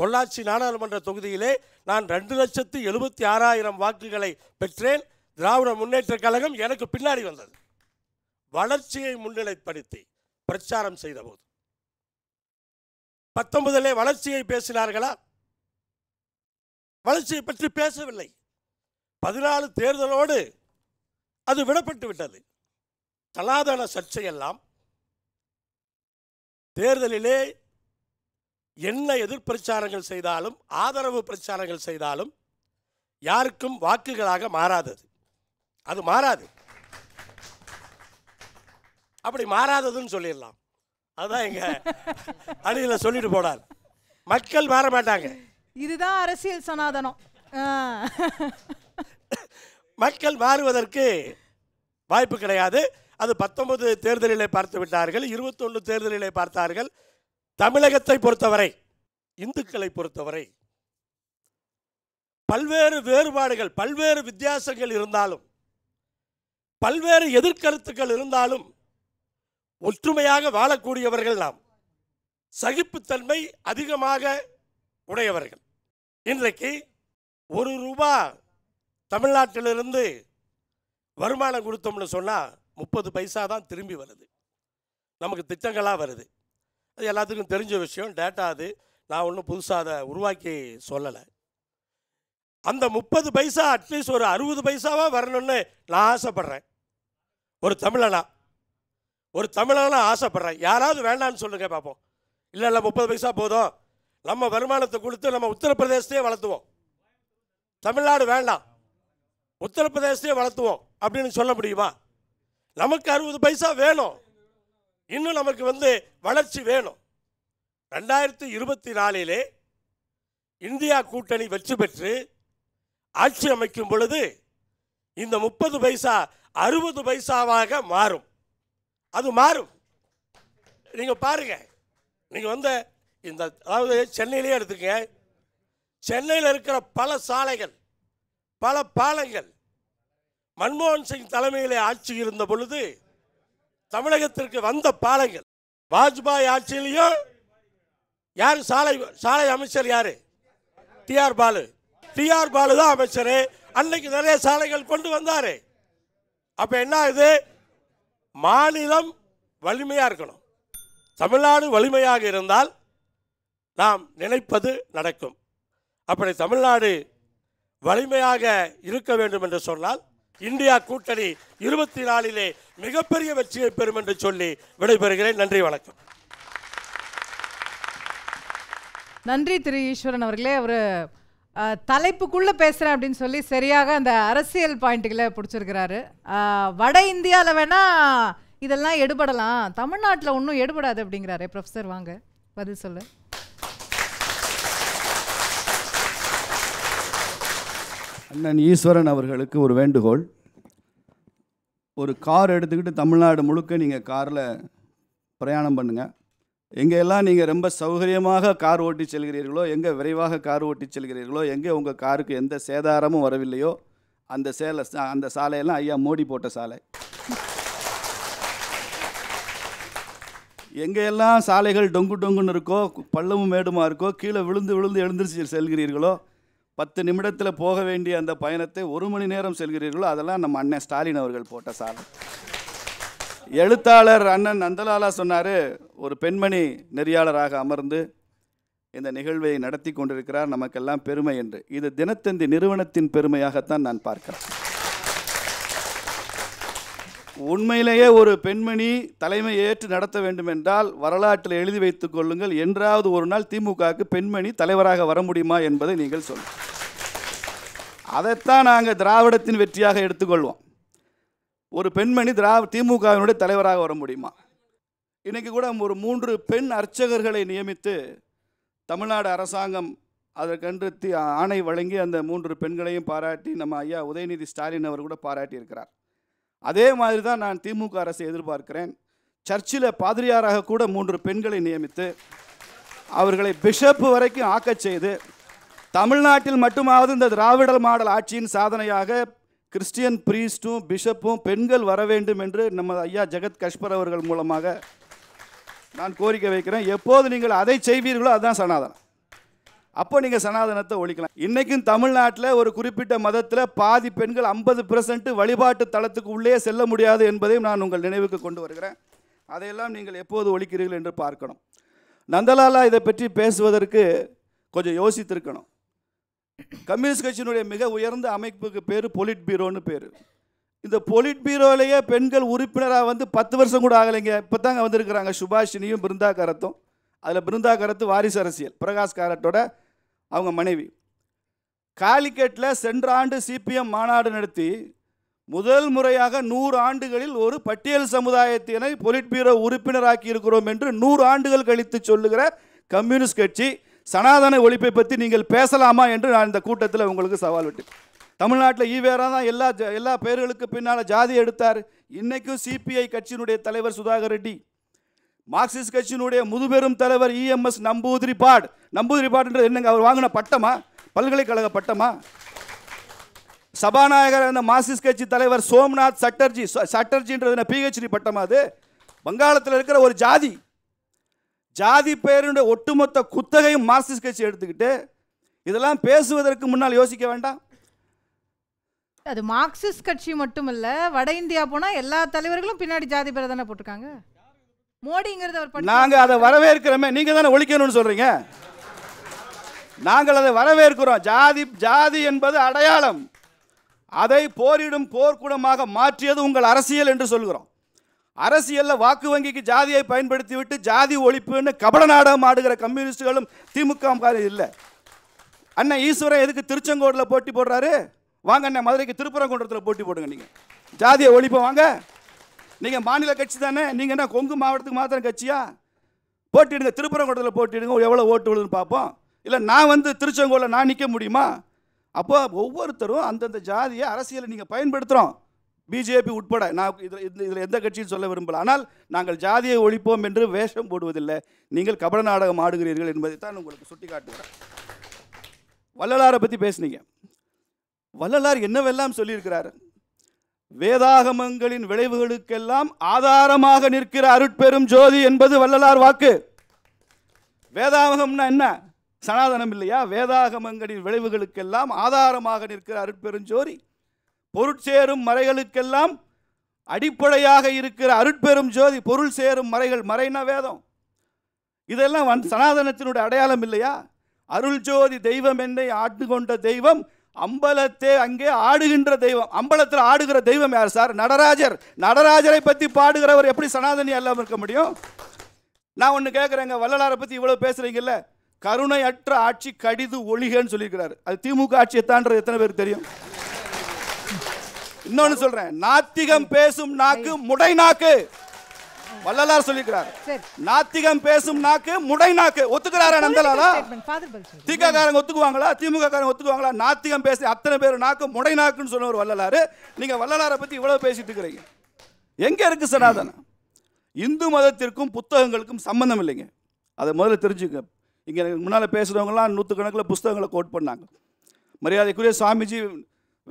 Speaker 5: பொள்ளாச்சி நாடாளுமன்ற தொகுதியிலே நான் ரெண்டு லட்சத்து எழுபத்தி ஆறாயிரம் வாக்குகளை பெற்றேன் திராவிட முன்னேற்ற கழகம் எனக்கு பின்னாடி வந்தது வளர்ச்சியை முன்னிலைப்படுத்தி பிரச்சாரம் செய்த போது பத்தொன்பதிலே வளர்ச்சியை பேசினார்களா வளர்ச்சியை பற்றி பேசவில்லை பதினாலு தேர்தலோடு அது விடப்பட்டு விட்டது சலாதன சர்ச்சையெல்லாம் தேர்தலிலே என்ன எதிர்பிரச்சாரங்கள் செய்தாலும் ஆதரவு பிரச்சாரங்கள் செய்தாலும் யாருக்கும் வாக்குகளாக மாறாதது அது மாறாது அப்படி மாறாததுன்னு சொல்லிடலாம் அதுதான் எங்க அணியில் சொல்லிட்டு போனார் மக்கள் மாற மாட்டாங்க
Speaker 1: இதுதான் அரசியல் சனாதனம்
Speaker 5: மக்கள் மாறுவதற்கு வாய்ப்பு கிடையாது அது பத்தொன்பது தேர்தலிலே பார்த்து விட்டார்கள் இருபத்தொன்று தேர்தலிலே பார்த்தார்கள் தமிழகத்தை பொறுத்தவரை இந்துக்களை பொறுத்தவரை பல்வேறு வேறுபாடுகள் பல்வேறு வித்தியாசங்கள் இருந்தாலும் பல்வேறு எதிர்கருத்துக்கள் இருந்தாலும் ஒற்றுமையாக வாழக்கூடியவர்கள் நாம் சகிப்புத்தன்மை அதிகமாக உடையவர்கள் இன்றைக்கு ஒரு ரூபா தமிழ்நாட்டிலிருந்து வருமானம் கொடுத்தோம்னு சொன்னால் முப்பது பைசா தான் திரும்பி வருது நமக்கு திட்டங்களாக வருது அது எல்லாத்துக்கும் தெரிஞ்ச விஷயம் டேட்டா அது நான் ஒன்றும் புதுசாக அதை உருவாக்கி சொல்லலை அந்த முப்பது பைசா அட்லீஸ்ட் ஒரு அறுபது பைசாவாக வரணும்னு நான் ஆசைப்பட்றேன் ஒரு தமிழனா ஒரு தமிழனா ஆசைப்படுறேன் யாராவது வேண்டாம்னு சொல்லுங்க பார்ப்போம் இல்லை இல்லை முப்பது பைசா போதும் நம்ம வருமானத்தை கொடுத்து நம்ம உத்தரப்பிரதேசத்தையே வளர்த்துவோம் தமிழ்நாடு வேண்டாம் உத்தரப்பிரதேசத்தையே வளர்த்துவோம் அப்படின்னு சொல்ல முடியுமா நமக்கு அறுபது பைசா வேணும் இன்னும் நமக்கு வந்து வளர்ச்சி வேணும் ரெண்டாயிரத்தி இருபத்தி நாலிலே இந்தியா கூட்டணி வெற்றி பெற்று ஆட்சி அமைக்கும் பொழுது இந்த முப்பது பைசா அறுபது பைசாவாக மாறும் அது மாறும் நீங்கள் பாருங்கள் நீங்கள் வந்து இந்த அதாவது சென்னையிலே எடுத்துக்கங்க சென்னையில் இருக்கிற பல சாலைகள் பல பாலங்கள் மன்மோகன் சிங் தலைமையிலே ஆட்சி இருந்த பொழுது தமிழகத்திற்கு வந்த பாலங்கள் வாஜ்பாய் ஆட்சியிலையும் யார் சாலை சாலை அமைச்சர் யார் டிஆர் பாலு டிஆர் பாலு தான் அமைச்சர் அன்னைக்கு நிறைய சாலைகள் கொண்டு வந்தார் அப்போ என்ன ஆகுது மாநிலம் வலிமையாக இருக்கணும் தமிழ்நாடு வலிமையாக இருந்தால் நாம் நினைப்பது நடக்கும் அப்படி தமிழ்நாடு வலிமையாக இருக்க வேண்டும் என்று சொன்னால் இந்தியா கூட்டணி இருபத்தி நாலிலே மிகப்பெரிய வெற்றியை பெறும் என்று சொல்லி விடைபெறுகிறேன் நன்றி வணக்கம்
Speaker 1: நன்றி திரு ஈஸ்வரன் அவர்களே அவர் தலைப்புக்குள்ளே பேசுகிறேன் அப்படின்னு சொல்லி சரியாக அந்த அரசியல் பாயிண்ட்டுகளை பிடிச்சிருக்கிறாரு வட இந்தியாவில் வேணால் இதெல்லாம் எடுபடலாம் தமிழ்நாட்டில் ஒன்றும் எடுபடாது அப்படிங்கிறாரு ப்ரொஃபஸர் வாங்க பதில் சொல்ல
Speaker 6: அண்ணன் ஈஸ்வரன் அவர்களுக்கு ஒரு வேண்டுகோள் ஒரு கார் எடுத்துக்கிட்டு தமிழ்நாடு முழுக்க நீங்கள் காரில் பிரயாணம் பண்ணுங்கள் எங்கெல்லாம் நீங்கள் ரொம்ப சௌகரியமாக கார் ஓட்டி செல்கிறீர்களோ எங்கே விரைவாக கார் ஓட்டி செல்கிறீர்களோ எங்கே உங்கள் காருக்கு எந்த சேதாரமும் வரவில்லையோ அந்த சேலை அந்த சாலையெல்லாம் ஐயா மோடி போட்ட சாலை எங்கெல்லாம் சாலைகள் டொங்கு டொங்குன்னு இருக்கோ பள்ளமும் மேடுமாக இருக்கோ கீழே விழுந்து விழுந்து எழுந்திருச்சு செல்கிறீர்களோ பத்து நிமிடத்தில் போக வேண்டிய அந்த பயணத்தை ஒரு மணி நேரம் செல்கிறீர்களோ அதெல்லாம் நம்ம அண்ணன் ஸ்டாலின் அவர்கள் போட்ட சாலை எழுத்தாளர் அண்ணன் நந்தலாலா சொன்னார் ஒரு பெண்மணி நெறியாளராக அமர்ந்து இந்த நிகழ்வை நடத்தி கொண்டிருக்கிறார் நமக்கெல்லாம் பெருமை என்று இது தினத்தந்தி நிறுவனத்தின் பெருமையாகத்தான் நான் பார்க்கிறேன் உண்மையிலேயே ஒரு பெண்மணி தலைமை ஏற்று நடத்த வேண்டும் என்றால் வரலாற்றில் எழுதி வைத்துக் கொள்ளுங்கள் என்றாவது ஒரு நாள் திமுகவுக்கு பெண்மணி தலைவராக வர முடியுமா என்பதை நீங்கள் சொல்லுங்கள் அதைத்தான் நாங்கள் திராவிடத்தின் வெற்றியாக எடுத்துக்கொள்வோம் ஒரு பெண்மணி திரா திமுகவினுடைய தலைவராக வர முடியுமா இன்றைக்கி கூட ஒரு மூன்று பெண் அர்ச்சகர்களை நியமித்து தமிழ்நாடு அரசாங்கம் அதற்கென்று தி ஆணை வழங்கி அந்த மூன்று பெண்களையும் பாராட்டி நம்ம ஐயா உதயநிதி ஸ்டாலின் அவர் கூட பாராட்டியிருக்கிறார் அதே மாதிரி தான் நான் திமுக அரசை எதிர்பார்க்கிறேன் சர்ச்சில் பாதிரியாராக கூட மூன்று பெண்களை நியமித்து அவர்களை பிஷப்பு வரைக்கும் ஆக்கச் செய்து தமிழ்நாட்டில் மட்டுமாவது இந்த திராவிடர் மாடல் ஆட்சியின் சாதனையாக கிறிஸ்டியன் ப்ரீஸ்டும் பிஷப்பும் பெண்கள் வர வேண்டும் என்று நம்ம ஐயா ஜெகத் கஷ்பர் அவர்கள் மூலமாக நான் கோரிக்கை வைக்கிறேன் எப்போது நீங்கள் அதை செய்வீர்களோ அதுதான் சனாதனம் அப்போ நீங்கள் சனாதனத்தை ஒழிக்கலாம் இன்றைக்கும் தமிழ்நாட்டில் ஒரு குறிப்பிட்ட மதத்தில் பாதி பெண்கள் ஐம்பது பெர்சன்ட்டு வழிபாட்டு தளத்துக்கு உள்ளே செல்ல முடியாது என்பதையும் நான் உங்கள் நினைவுக்கு கொண்டு வருகிறேன் அதையெல்லாம் நீங்கள் எப்போது ஒழிக்கிறீர்கள் என்று பார்க்கணும் நந்தலாலா இதை பற்றி பேசுவதற்கு கொஞ்சம் யோசித்திருக்கணும் கம்யூனிஸ்ட் கட்சியினுடைய மிக உயர்ந்த அமைப்புக்கு பேர் பொலிட் பீரோன்னு பேர் இந்த பொலிட் பீரோலேயே பெண்கள் உறுப்பினராக வந்து பத்து வருஷம் கூட ஆகலைங்க இப்போ தாங்க வந்திருக்கிறாங்க சுபாஷினியும் பிருந்தா கரத்தும் அதில் பிருந்தா கரத்து வாரிசு அரசியல் பிரகாஷ் காரட்டோட அவங்க மனைவி காலிக்கட்டில் சென்ற ஆண்டு சிபிஎம் மாநாடு நடத்தி முதல் முறையாக நூறு ஆண்டுகளில் ஒரு பட்டியல் சமுதாயத்தினை பொலிட் பீரோ உறுப்பினராக்கி இருக்கிறோம் என்று நூறு ஆண்டுகள் கழித்து சொல்லுகிற கம்யூனிஸ்ட் கட்சி சனாதன ஒழிப்பை பற்றி நீங்கள் பேசலாமா என்று நான் இந்த கூட்டத்தில் உங்களுக்கு சவால் விட்டேன் தமிழ்நாட்டில் ஈவேரா தான் எல்லா எல்லா பேர்களுக்கு பின்னால் ஜாதி எடுத்தார் இன்றைக்கும் சிபிஐ கட்சியினுடைய தலைவர் சுதாகர் ரெட்டி மார்க்சிஸ்ட் கட்சியினுடைய முதுபெரும் தலைவர் இஎம்எஸ் நம்பூதிரி பாட் நம்பூதிரி பாட்ன்றது என்னங்க அவர் வாங்கின பட்டமா பல்கலைக்கழக பட்டமா சபாநாயகர் அந்த மார்க்சிஸ்ட் கட்சி தலைவர் சோம்நாத் சட்டர்ஜி சட்டர்ஜின்றது என்ன பிஹெச்டி பட்டமா அது வங்காளத்தில் இருக்கிற ஒரு ஜாதி ஜாதி பெயருடைய ஒட்டுமொத்த குத்தகையும் மார்க்சிஸ்ட் கட்சி எடுத்துக்கிட்டு இதெல்லாம் பேசுவதற்கு முன்னால் யோசிக்க வேண்டாம்
Speaker 1: அது மார்க்சிஸ்ட் கட்சி மட்டும் வட இந்தியா போனால் எல்லா தலைவர்களும் பின்னாடி ஜாதி பேரை தானே போட்டிருக்காங்க மோடிங்கிறது அவர் நாங்கள்
Speaker 6: அதை வரவேற்கிறோமே நீங்கள் தானே ஒழிக்கணும்னு சொல்கிறீங்க நாங்கள் அதை வரவேற்கிறோம் ஜாதி ஜாதி என்பது அடையாளம் அதை போரிடும் போர்க்குணமாக மாற்றியது உங்கள் அரசியல் என்று சொல்கிறோம் அரசியலில் வாக்கு வங்கிக்கு ஜாதியை பயன்படுத்தி விட்டு ஜாதி ஒழிப்புன்னு கபல நாடகம் ஆடுகிற கம்யூனிஸ்டுகளும் திமுக இல்லை அண்ணன் ஈஸ்வரன் எதுக்கு திருச்செங்கோடில் போட்டி போடுறாரு வாங்க அண்ணன் மதுரைக்கு திருப்பரங்குன்றத்தில் போட்டி போடுங்க நீங்கள் ஜாதியை ஒழிப்பை வாங்க நீங்கள் மாநில கட்சி தானே நீங்கள் என்ன கொங்கு மாவட்டத்துக்கு மாத்திரம் கட்சியா போட்டிடுங்க திருப்பரங்குன்றத்தில் போட்டிடுங்க எவ்வளோ ஓட்டு விழுதுன்னு பார்ப்போம் இல்லை நான் வந்து திருச்செங்கோடில் நான் நிற்க முடியுமா அப்போ ஒவ்வொருத்தரும் அந்தந்த ஜாதியை அரசியலை நீங்கள் பயன்படுத்துகிறோம் பிஜேபி உட்பட நான் இதில் இதில் எந்த கட்சியும் சொல்ல விரும்பல ஆனால் நாங்கள் ஜாதியை ஒழிப்போம் என்று வேஷம் போடுவதில்லை நீங்கள் கபட நாடகம் ஆடுகிறீர்கள் என்பதை தான் உங்களுக்கு சுட்டி காட்டுகிறேன் வள்ளலாரை பற்றி பேசுனீங்க வள்ளலார் என்னவெல்லாம் சொல்லியிருக்கிறார் வேதாகமங்களின் விளைவுகளுக்கெல்லாம் ஆதாரமாக நிற்கிற அருட்பெரும் ஜோதி என்பது வள்ளலார் வாக்கு வேதாகமம்னா என்ன சனாதனம் இல்லையா வேதாகமங்களின் விளைவுகளுக்கெல்லாம் ஆதாரமாக நிற்கிற அருட்பெரும் ஜோதி பொருட்சேரும் மறைகளுக்கெல்லாம் அடிப்படையாக இருக்கிற அருட்பெரும் ஜோதி பொருள் சேரும் மறைகள் மறைனா வேதம் இதெல்லாம் வன் சனாதனத்தினுடைய அடையாளம் இல்லையா அருள் ஜோதி தெய்வம் என்னை ஆட்டு கொண்ட தெய்வம் அம்பலத்தே அங்கே ஆடுகின்ற தெய்வம் அம்பலத்தில் ஆடுகிற தெய்வம் யார் சார் நடராஜர் நடராஜரை பற்றி பாடுகிறவர் எப்படி சனாதனி அல்லாமல் இருக்க முடியும் நான் ஒன்று கேட்குறேங்க வள்ளலாரை பற்றி இவ்வளோ பேசுகிறீங்கல்ல கருணையற்ற ஆட்சி கடிது ஒளிகன்னு சொல்லியிருக்கிறார் அது திமுக ஆட்சியை தான்றது எத்தனை பேருக்கு தெரியும் இன்னொன்னு சொல்றேன் நாத்திகம் பேசும் நாக்கு முடை நாக்கு வள்ளலார் சொல்லிக்கிறார் நாத்திகம் பேசும் நாக்கு முடை நாக்கு ஒத்துக்கிறாரா நந்தலாலா திகாக்காரங்க ஒத்துக்குவாங்களா திமுக காரங்க ஒத்துக்குவாங்களா நாத்திகம் பேச அத்தனை பேர் நாக்கு முடை நாக்குன்னு சொன்ன ஒரு வள்ளலாறு நீங்க வள்ளலாரை பத்தி இவ்வளவு பேசிட்டு இருக்கிறீங்க எங்க இருக்கு சனாதனம் இந்து மதத்திற்கும் புத்தகங்களுக்கும் சம்பந்தம் இல்லைங்க அதை முதல்ல தெரிஞ்சுக்க இங்கே முன்னால் பேசுகிறவங்களாம் நூற்றுக்கணக்கில் புஸ்தகங்களை கோட் பண்ணாங்க மரியாதைக்குரிய சுவாமிஜி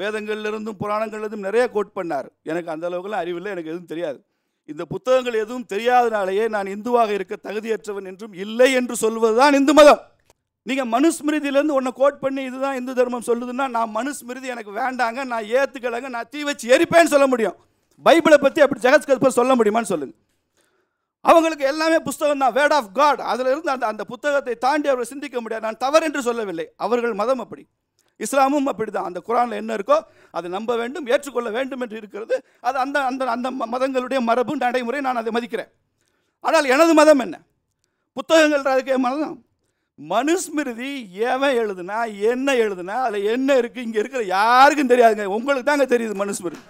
Speaker 6: வேதங்கள்லேருந்தும் புராணங்கள்லேருந்தும் நிறைய கோட் பண்ணார் எனக்கு அந்த அளவுக்குலாம் அறிவில்லை எனக்கு எதுவும் தெரியாது இந்த புத்தகங்கள் எதுவும் தெரியாதனாலேயே நான் இந்துவாக இருக்க தகுதியற்றவன் என்றும் இல்லை என்று சொல்வதுதான் இந்து மதம் நீங்கள் மனுஸ்மிருதியிலேருந்து ஒன்றை கோட் பண்ணி இதுதான் இந்து தர்மம் சொல்லுதுன்னா நான் மனுஸ்மிருதி எனக்கு வேண்டாங்க நான் ஏற்றுக்கலங்க நான் தீ வச்சு எரிப்பேன்னு சொல்ல முடியும் பைபிளை பற்றி அப்படி ஜெகத்கற்பை சொல்ல முடியுமான்னு சொல்லுங்கள் அவங்களுக்கு எல்லாமே புஸ்தகம் தான் வேர்ட் ஆஃப் காட் இருந்து அந்த அந்த புத்தகத்தை தாண்டி அவர்கள் சிந்திக்க முடியாது நான் தவறு என்று சொல்லவில்லை அவர்கள் மதம் அப்படி இஸ்லாமும் அப்படி தான் அந்த குரானில் என்ன இருக்கோ அதை நம்ப வேண்டும் ஏற்றுக்கொள்ள வேண்டும் என்று இருக்கிறது அது அந்த அந்த அந்த மதங்களுடைய மரபு நடைமுறை நான் அதை மதிக்கிறேன் ஆனால் எனது மதம் என்ன புத்தகங்கள்ன்ற அதுக்கு மதம் மனுஸ்மிருதி எவன் எழுதுனா என்ன எழுதுனா அதில் என்ன இருக்குது இங்கே இருக்கிற யாருக்கும் தெரியாதுங்க உங்களுக்கு தாங்க தெரியுது மனுஸ்மிருதி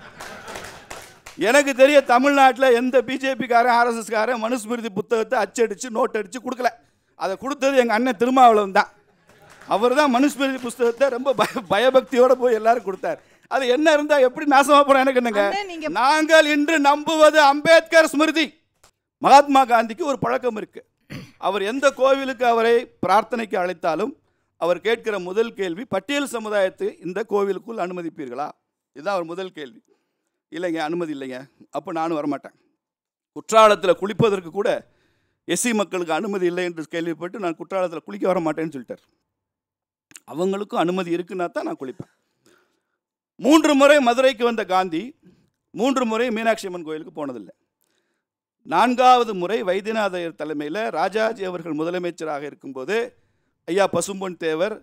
Speaker 6: எனக்கு தெரிய தமிழ்நாட்டில் எந்த பிஜேபிக்காரன் ஆர்எஸ்எஸ்காரன் மனுஸ்மிருதி புத்தகத்தை அச்சடித்து நோட் அடித்து கொடுக்கல அதை கொடுத்தது எங்கள் அண்ணன் திருமாவளவன் தான் அவர் தான் மனுஸ்மிருதி புஸ்தகத்தை ரொம்ப பய பயபக்தியோட போய் எல்லாரும் கொடுத்தார் அது என்ன இருந்தா எப்படி நாசமா போறோம் எனக்கு என்னங்க நாங்கள் இன்று நம்புவது அம்பேத்கர் ஸ்மிருதி மகாத்மா காந்திக்கு ஒரு பழக்கம் இருக்கு அவர் எந்த கோவிலுக்கு அவரை பிரார்த்தனைக்கு அழைத்தாலும் அவர் கேட்கிற முதல் கேள்வி பட்டியல் சமுதாயத்தை இந்த கோவிலுக்குள் அனுமதிப்பீர்களா இதுதான் அவர் முதல் கேள்வி இல்லைங்க அனுமதி இல்லைங்க அப்போ நானும் வரமாட்டேன் குற்றாலத்தில் குளிப்பதற்கு கூட எஸ்சி மக்களுக்கு அனுமதி இல்லை என்று கேள்விப்பட்டு நான் குற்றாலத்தில் குளிக்க வர மாட்டேன்னு சொல்லிட்டார் அவங்களுக்கும் அனுமதி இருக்குன்னா தான் நான் குளிப்பேன் மூன்று முறை மதுரைக்கு வந்த காந்தி மூன்று முறை மீனாட்சி அம்மன் கோயிலுக்கு போனதில்லை நான்காவது முறை வைத்தியநாதையர் தலைமையில் ராஜாஜி அவர்கள் முதலமைச்சராக இருக்கும்போது ஐயா பசும்பொன் தேவர்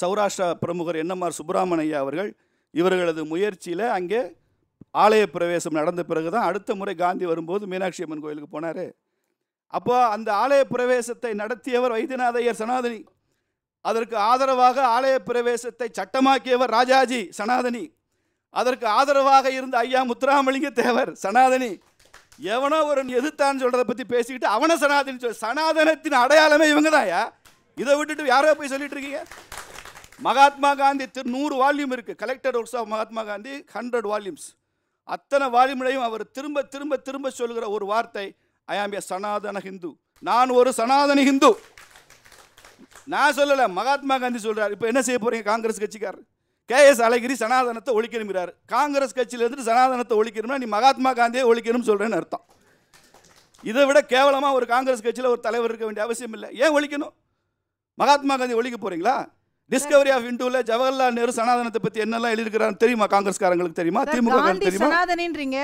Speaker 6: சௌராஷ்டிரா பிரமுகர் என்எம்ஆர் சுப்பிராமன் ஐயா அவர்கள் இவர்களது முயற்சியில் அங்கே ஆலய பிரவேசம் நடந்த பிறகு தான் அடுத்த முறை காந்தி வரும்போது மீனாட்சி அம்மன் கோயிலுக்கு போனார் அப்போ அந்த ஆலய பிரவேசத்தை நடத்தியவர் வைத்தியநாதையர் சனாதனி அதற்கு ஆதரவாக ஆலய பிரவேசத்தை சட்டமாக்கியவர் ராஜாஜி சனாதனி அதற்கு ஆதரவாக இருந்த ஐயா முத்துராமலிங்க தேவர் சனாதனி எவனோ ஒரு எதிர்த்தான் சொல்கிறத பற்றி பேசிக்கிட்டு அவனை சனாதனி சொல் சனாதனத்தின் அடையாளமே இவங்க தான்யா இதை விட்டுட்டு யாரோ போய் சொல்லிட்டு இருக்கீங்க மகாத்மா காந்தி திரு நூறு வால்யூம் இருக்குது collected works of Mahatma Gandhi hundred volumes அத்தனை வால்யூம்லையும் அவர் திரும்ப திரும்ப திரும்ப சொல்கிற ஒரு வார்த்தை ஐ ஆம் ஏ சனாதன ஹிந்து நான் ஒரு சனாதன ஹிந்து நான் சொல்லலை மகாத்மா காந்தி சொல்கிறார் இப்போ என்ன செய்ய போகிறீங்க காங்கிரஸ் கட்சிக்காரர் கே எஸ் அழகிரி சனாதனத்தை ஒழிக்கணுங்கிறார் காங்கிரஸ் கட்சியிலேருந்து சனாதனத்தை ஒழிக்கணும்னா நீ மகாத்மா காந்தியை ஒழிக்கணும்னு சொல்கிறேன்னு அர்த்தம் இதை விட கேவலமாக ஒரு காங்கிரஸ் கட்சியில் ஒரு தலைவர் இருக்க வேண்டிய அவசியம் இல்லை ஏன் ஒழிக்கணும் மகாத்மா காந்தி ஒழிக்க போகிறீங்களா டிஸ்கவரி ஆஃப் இந்துல ஜவஹர்லால் நேரு சனாதனத்தை பத்தி என்னெல்லாம் எழுதிருக்கிறாங்க தெரியுமா காங்கிரஸ்காரங்களுக்கு தெரியுமா திமுக தெரியுமா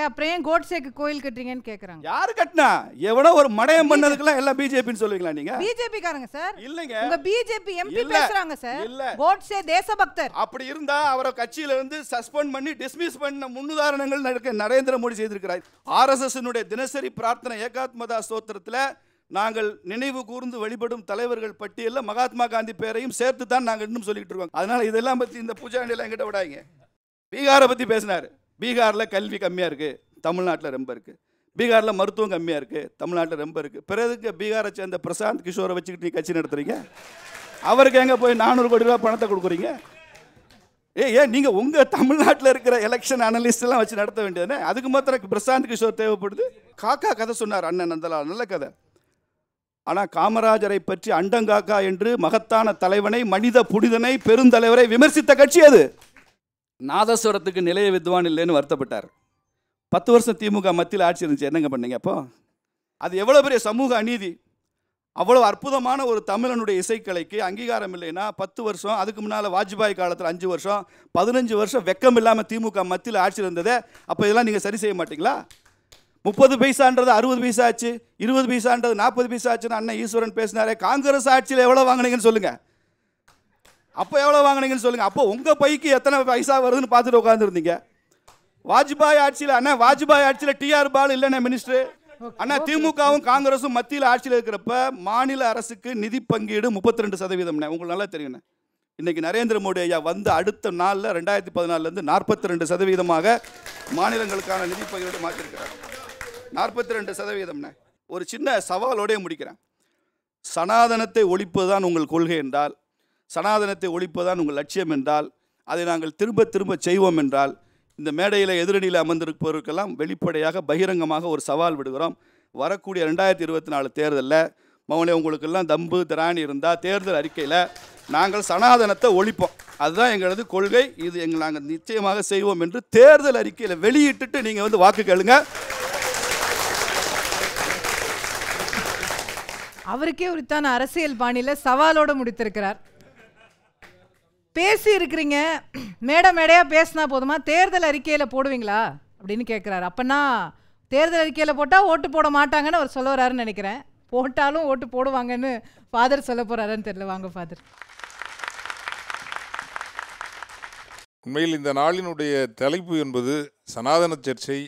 Speaker 1: அப்புறம் ஏன் கோட்சேக்கு கோயில் கட்டுறீங்கன்னு கேக்குறாங்க யாரு கட்டினா
Speaker 6: எவனோ ஒரு மடையம் பண்ணதுக்குலாம் எல்லாம் பிஜேபின்னு சொல்லுவீங்களா நீங்க
Speaker 1: பிஜேபி காரங்க சார் இல்லங்க உங்க பிஜேபி எம்பி பேசுறாங்க சார் இல்ல கோட்சே தேசபக்தர் அப்படி இருந்தா அவரை கட்சியில இருந்து சஸ்பெண்ட்
Speaker 6: பண்ணி டிஸ்மிஸ் பண்ண முன்னுதாரணங்கள் நடக்க நரேந்திர மோடி செய்திருக்கிறார் ஆர்எஸ்எஸ்னுடைய தினசரி பிரார்த்தனை ஏகாத்மதா சோத்திரத்துல நாங்கள் நினைவு கூர்ந்து வழிபடும் தலைவர்கள் பட்டியலில் மகாத்மா காந்தி பேரையும் சேர்த்து தான் நாங்கள் இன்னும் சொல்லிட்டு இருக்கோம் அதனால் இதெல்லாம் பற்றி இந்த பூஜா பூஜாண்டியெல்லாம் எங்கிட்ட விடாங்க பீகாரை பற்றி பேசினார் பீகாரில் கல்வி கம்மியாக இருக்குது தமிழ்நாட்டில் ரொம்ப இருக்குது பீகாரில் மருத்துவம் கம்மியாக இருக்குது தமிழ்நாட்டில் ரொம்ப இருக்குது பிறகு பீகாரை சேர்ந்த பிரசாந்த் கிஷோரை வச்சுக்கிட்டு நீங்கள் கட்சி நடத்துறீங்க அவருக்கு எங்கே போய் நானூறு கோடி ரூபா பணத்தை கொடுக்குறீங்க ஏ ஏன் நீங்கள் உங்கள் தமிழ்நாட்டில் இருக்கிற எலெக்ஷன் அனலிஸ்ட்லாம் வச்சு நடத்த வேண்டியதுனே அதுக்கு மாத்திரம் பிரசாந்த் கிஷோர் தேவைப்படுது காக்கா கதை சொன்னார் அண்ணன் நந்தலால் நல்ல கதை ஆனால் காமராஜரை பற்றி அண்டங்காக்கா என்று மகத்தான தலைவனை மனித புனிதனை பெருந்தலைவரை விமர்சித்த கட்சி அது நாதஸ்வரத்துக்கு நிலைய வித்வான் இல்லைன்னு வருத்தப்பட்டார் பத்து வருஷம் திமுக மத்தியில் ஆட்சி இருந்துச்சு என்னங்க பண்ணீங்க அப்போ அது எவ்வளோ பெரிய சமூக அநீதி அவ்வளோ அற்புதமான ஒரு தமிழனுடைய இசைக்கலைக்கு அங்கீகாரம் இல்லைன்னா பத்து வருஷம் அதுக்கு முன்னால் வாஜ்பாய் காலத்தில் அஞ்சு வருஷம் பதினஞ்சு வருஷம் வெக்கம் இல்லாமல் திமுக மத்தியில் ஆட்சி இருந்ததே அப்போ இதெல்லாம் நீங்கள் சரி செய்ய மாட்டிங்களா முப்பது பைசான்றது அறுபது பைசா ஆச்சு இருபது பைசான்றது நாற்பது பைசா ஆச்சுன்னு அண்ணன் ஈஸ்வரன் பேசினாரே காங்கிரஸ் ஆட்சியில் எவ்வளோ வாங்கினீங்கன்னு சொல்லுங்கள் அப்போ எவ்வளோ வாங்கினீங்கன்னு சொல்லுங்க அப்போ உங்கள் பைக்கு எத்தனை பைசா வருதுன்னு பார்த்துட்டு உட்காந்துருந்தீங்க வாஜ்பாய் ஆட்சியில் அண்ணா வாஜ்பாய் ஆட்சியில் டிஆர் பால் இல்லைண்ணே மினிஸ்டர்
Speaker 2: அண்ணா திமுகவும்
Speaker 6: காங்கிரஸும் மத்தியில் ஆட்சியில் இருக்கிறப்ப மாநில அரசுக்கு நிதி பங்கீடு முப்பத்தி ரெண்டு சதவீதம்ண்ணே உங்களுக்கு நல்லா தெரியுண்ணே இன்னைக்கு நரேந்திர மோடி ஐயா வந்த அடுத்த நாளில் ரெண்டாயிரத்தி பதினாலேருந்து நாற்பத்தி ரெண்டு சதவீதமாக மாநிலங்களுக்கான நிதி பங்கீடு மாற்றிருக்கிறார் நாற்பத்தி ரெண்டு சதவீதம்னா ஒரு சின்ன சவாலோடே முடிக்கிறேன் சனாதனத்தை ஒழிப்பது தான் உங்கள் கொள்கை என்றால் சனாதனத்தை ஒழிப்பது தான் உங்கள் லட்சியம் என்றால் அதை நாங்கள் திரும்ப திரும்ப செய்வோம் என்றால் இந்த மேடையில் எதிரணியில் அமர்ந்திருப்பவருக்கெல்லாம் வெளிப்படையாக பகிரங்கமாக ஒரு சவால் விடுகிறோம் வரக்கூடிய ரெண்டாயிரத்தி இருபத்தி நாலு தேர்தலில் மௌனே உங்களுக்கெல்லாம் தம்பு திராணி இருந்தால் தேர்தல் அறிக்கையில் நாங்கள் சனாதனத்தை ஒழிப்போம் அதுதான் எங்களது கொள்கை இது எங்கள் நாங்கள் நிச்சயமாக செய்வோம் என்று தேர்தல் அறிக்கையில் வெளியிட்டுட்டு நீங்கள் வந்து வாக்கு கேளுங்கள்
Speaker 1: அவருக்கே உரித்தான அரசியல் பாணியில் சவாலோடு முடித்திருக்கிறார் பேசி இருக்கிறீங்க மேடை மேடையாக பேசினா போதுமா தேர்தல் அறிக்கையில் போடுவீங்களா அப்படின்னு கேட்குறாரு அப்போனா தேர்தல் அறிக்கையில் போட்டால் ஓட்டு போட மாட்டாங்கன்னு அவர் சொல்ல வர்றாருன்னு நினைக்கிறேன் போட்டாலும் ஓட்டு போடுவாங்கன்னு ஃபாதர் சொல்ல போகிறாருன்னு தெரியல வாங்க ஃபாதர்
Speaker 7: உண்மையில் இந்த நாளினுடைய தலைப்பு என்பது சனாதன சர்ச்சை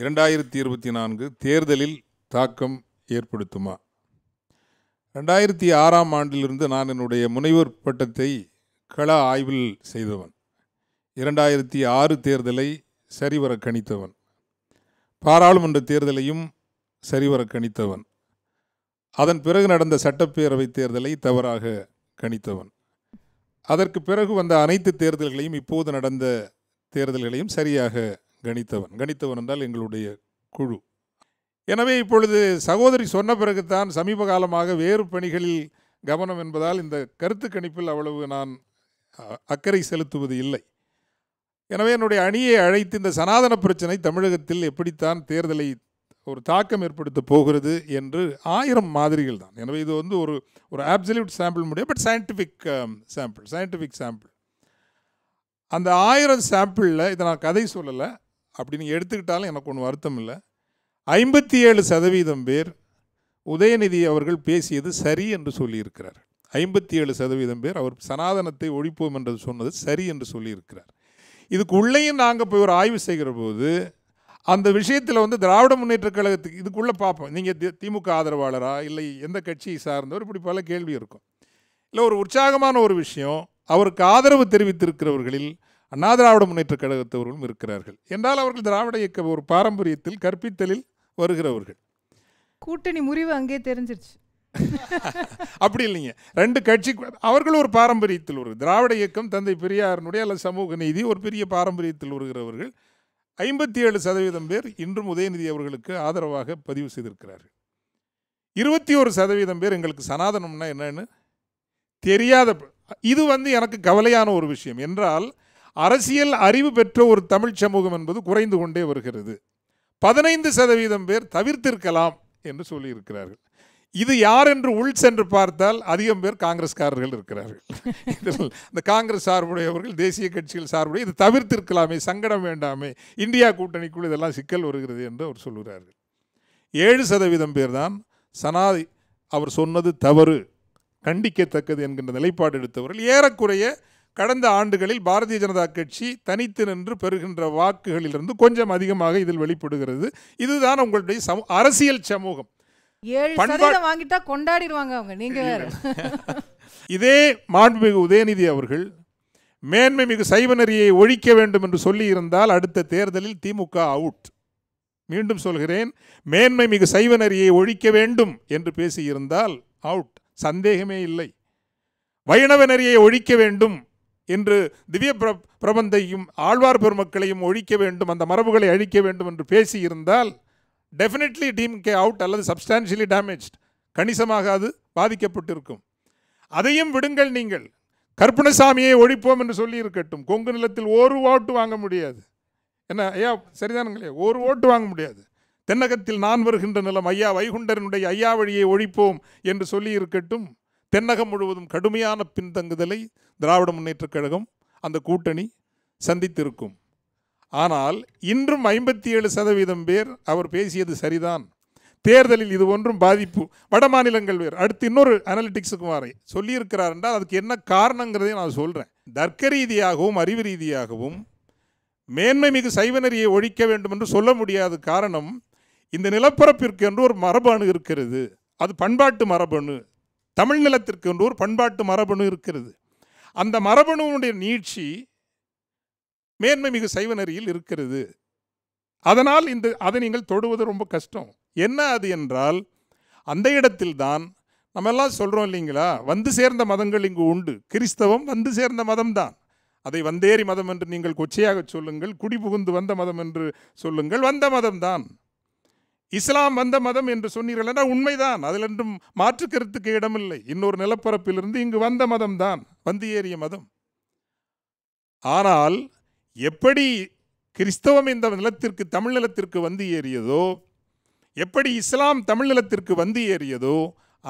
Speaker 7: இரண்டாயிரத்தி இருபத்தி நான்கு தேர்தலில் தாக்கம் ஏற்படுத்துமா ரெண்டாயிரத்தி ஆறாம் ஆண்டிலிருந்து நான் என்னுடைய முனைவர் பட்டத்தை கள ஆய்வில் செய்தவன் இரண்டாயிரத்தி ஆறு தேர்தலை சரிவர கணித்தவன் பாராளுமன்ற தேர்தலையும் சரிவர கணித்தவன் அதன் பிறகு நடந்த சட்டப்பேரவை தேர்தலை தவறாக கணித்தவன் அதற்கு பிறகு வந்த அனைத்து தேர்தல்களையும் இப்போது நடந்த தேர்தல்களையும் சரியாக கணித்தவன் கணித்தவன் என்றால் எங்களுடைய குழு எனவே இப்பொழுது சகோதரி சொன்ன பிறகுத்தான் சமீப காலமாக வேறு பணிகளில் கவனம் என்பதால் இந்த கருத்து கணிப்பில் அவ்வளவு நான் அக்கறை செலுத்துவது இல்லை எனவே என்னுடைய அணியை அழைத்து இந்த சனாதன பிரச்சனை தமிழகத்தில் எப்படித்தான் தேர்தலை ஒரு தாக்கம் ஏற்படுத்த போகிறது என்று ஆயிரம் மாதிரிகள் தான் எனவே இது வந்து ஒரு ஒரு ஆப்சல்யூட் சாம்பிள் முடியும் but scientific sample scientific sample அந்த ஆயிரம் சாம்பிளில் இதை நான் கதை சொல்லலை அப்படி நீங்கள் எடுத்துக்கிட்டாலும் எனக்கு ஒன்றும் வருத்தம் இல்லை ஐம்பத்தி ஏழு சதவீதம் பேர் உதயநிதி அவர்கள் பேசியது சரி என்று சொல்லியிருக்கிறார் ஐம்பத்தி ஏழு சதவீதம் பேர் அவர் சனாதனத்தை ஒழிப்போம் என்று சொன்னது சரி என்று சொல்லியிருக்கிறார் இதுக்கு உள்ளேயும் நாங்கள் போய் ஒரு ஆய்வு செய்கிற போது அந்த விஷயத்தில் வந்து திராவிட முன்னேற்ற கழகத்துக்கு இதுக்குள்ளே பார்ப்போம் நீங்கள் திமுக ஆதரவாளரா இல்லை எந்த கட்சியை சார்ந்தவர் இப்படி பல கேள்வி இருக்கும் இல்லை ஒரு உற்சாகமான ஒரு விஷயம் அவருக்கு ஆதரவு தெரிவித்திருக்கிறவர்களில் அண்ணா திராவிட முன்னேற்ற கழகத்தவர்களும் இருக்கிறார்கள் என்றால் அவர்கள் திராவிட இயக்க ஒரு பாரம்பரியத்தில் கற்பித்தலில் வருகிறவர்கள்
Speaker 1: கூட்டணி முறிவு அங்கே தெரிஞ்சிருச்சு
Speaker 7: அப்படி இல்லைங்க ரெண்டு கட்சி அவர்கள் ஒரு பாரம்பரியத்தில் ஒரு திராவிட இயக்கம் தந்தை பெரியாரனுடைய அல்ல சமூக நீதி ஒரு பெரிய பாரம்பரியத்தில் வருகிறவர்கள் ஐம்பத்தி ஏழு சதவீதம் பேர் இன்றும் உதயநிதி அவர்களுக்கு ஆதரவாக பதிவு செய்திருக்கிறார்கள் இருபத்தி ஒரு சதவீதம் பேர் எங்களுக்கு சனாதனம்னா என்னன்னு தெரியாத இது வந்து எனக்கு கவலையான ஒரு விஷயம் என்றால் அரசியல் அறிவு பெற்ற ஒரு தமிழ் சமூகம் என்பது குறைந்து கொண்டே வருகிறது பதினைந்து சதவீதம் பேர் தவிர்த்திருக்கலாம் என்று சொல்லியிருக்கிறார்கள் இது யார் என்று உள் சென்று பார்த்தால் அதிகம் பேர் காங்கிரஸ்காரர்கள் இருக்கிறார்கள் இந்த காங்கிரஸ் சார்புடையவர்கள் தேசிய கட்சிகள் சார்புடைய இது தவிர்த்திருக்கலாமே சங்கடம் வேண்டாமே இந்தியா கூட்டணிக்குள் இதெல்லாம் சிக்கல் வருகிறது என்று அவர் சொல்கிறார்கள் ஏழு சதவீதம் பேர் தான் சனாதி அவர் சொன்னது தவறு கண்டிக்கத்தக்கது என்கின்ற நிலைப்பாடு எடுத்தவர்கள் ஏறக்குறைய கடந்த ஆண்டுகளில் பாரதிய ஜனதா கட்சி தனித்து நின்று பெறுகின்ற வாக்குகளிலிருந்து கொஞ்சம் அதிகமாக இதில் வெளிப்படுகிறது இதுதான் உங்களுடைய சமூ அரசியல் சமூகம்
Speaker 1: வாங்கிட்டா கொண்டாடிடுவாங்க அவங்க நீங்க *laughs*
Speaker 7: இதே மாண்புமிகு உதயநிதி அவர்கள் மேன்மை மிகு சைவநெறியை ஒழிக்க வேண்டும் என்று சொல்லியிருந்தால் அடுத்த தேர்தலில் திமுக அவுட் மீண்டும் சொல்கிறேன் மேன்மை மிகு சைவநெறியை ஒழிக்க வேண்டும் என்று பேசியிருந்தால் அவுட் சந்தேகமே இல்லை வைணவ நெறியை ஒழிக்க வேண்டும் இன்று திவ்ய பிர பிரபந்தையும் ஆழ்வார் பெருமக்களையும் ஒழிக்க வேண்டும் அந்த மரபுகளை அழிக்க வேண்டும் என்று பேசியிருந்தால் டெஃபினெட்லி டீம் கே அவுட் அல்லது சப்ஸ்டான்ஷியலி டேமேஜ்ட் கணிசமாக அது பாதிக்கப்பட்டிருக்கும் அதையும் விடுங்கள் நீங்கள் கற்பனசாமியை ஒழிப்போம் என்று சொல்லி இருக்கட்டும் கொங்கு நிலத்தில் ஒரு ஓட்டு வாங்க முடியாது என்ன ஐயா சரிதானுங்களே ஒரு ஓட்டு வாங்க முடியாது தென்னகத்தில் நான் வருகின்ற நிலம் ஐயா வைகுண்டரனுடைய ஐயா வழியை ஒழிப்போம் என்று சொல்லி இருக்கட்டும் தென்னகம் முழுவதும் கடுமையான பின்தங்குதலை திராவிட முன்னேற்றக் கழகம் அந்த கூட்டணி சந்தித்திருக்கும் ஆனால் இன்றும் ஐம்பத்தி ஏழு சதவீதம் பேர் அவர் பேசியது சரிதான் தேர்தலில் இது ஒன்றும் பாதிப்பு வட மாநிலங்கள் வேறு அடுத்து இன்னொரு அனலிட்டிக்ஸுக்கு மாறி சொல்லியிருக்கிறார் என்றால் அதுக்கு என்ன காரணங்கிறதையும் நான் சொல்கிறேன் தர்க்க ரீதியாகவும் அறிவு ரீதியாகவும் மேன்மை மிகு சைவநெறியை ஒழிக்க வேண்டும் என்று சொல்ல முடியாத காரணம் இந்த நிலப்பரப்பிற்கு என்று ஒரு மரபணு இருக்கிறது அது பண்பாட்டு மரபணு தமிழ் நிலத்திற்கு என்று ஒரு பண்பாட்டு மரபணு இருக்கிறது அந்த மரபணுவனுடைய நீட்சி மேன்மை மிகு சைவ நெறியில் இருக்கிறது அதனால் இந்த அதை நீங்கள் தொடுவது ரொம்ப கஷ்டம் என்ன அது என்றால் அந்த இடத்தில்தான் நம்ம எல்லாம் சொல்கிறோம் இல்லைங்களா வந்து சேர்ந்த மதங்கள் இங்கு உண்டு கிறிஸ்தவம் வந்து சேர்ந்த மதம்தான் அதை வந்தேறி மதம் என்று நீங்கள் கொச்சையாக சொல்லுங்கள் குடி புகுந்து வந்த மதம் என்று சொல்லுங்கள் வந்த மதம்தான் இஸ்லாம் வந்த மதம் என்று சொன்னீர்கள் உண்மைதான் அதில் என்றும் மாற்று கருத்துக்கு இடமில்லை இன்னொரு நிலப்பரப்பிலிருந்து இங்கு வந்த மதம் தான் வந்து ஏறிய மதம் ஆனால் எப்படி கிறிஸ்தவம் இந்த நிலத்திற்கு தமிழ் நிலத்திற்கு வந்து ஏறியதோ எப்படி இஸ்லாம் தமிழ் நிலத்திற்கு வந்து ஏறியதோ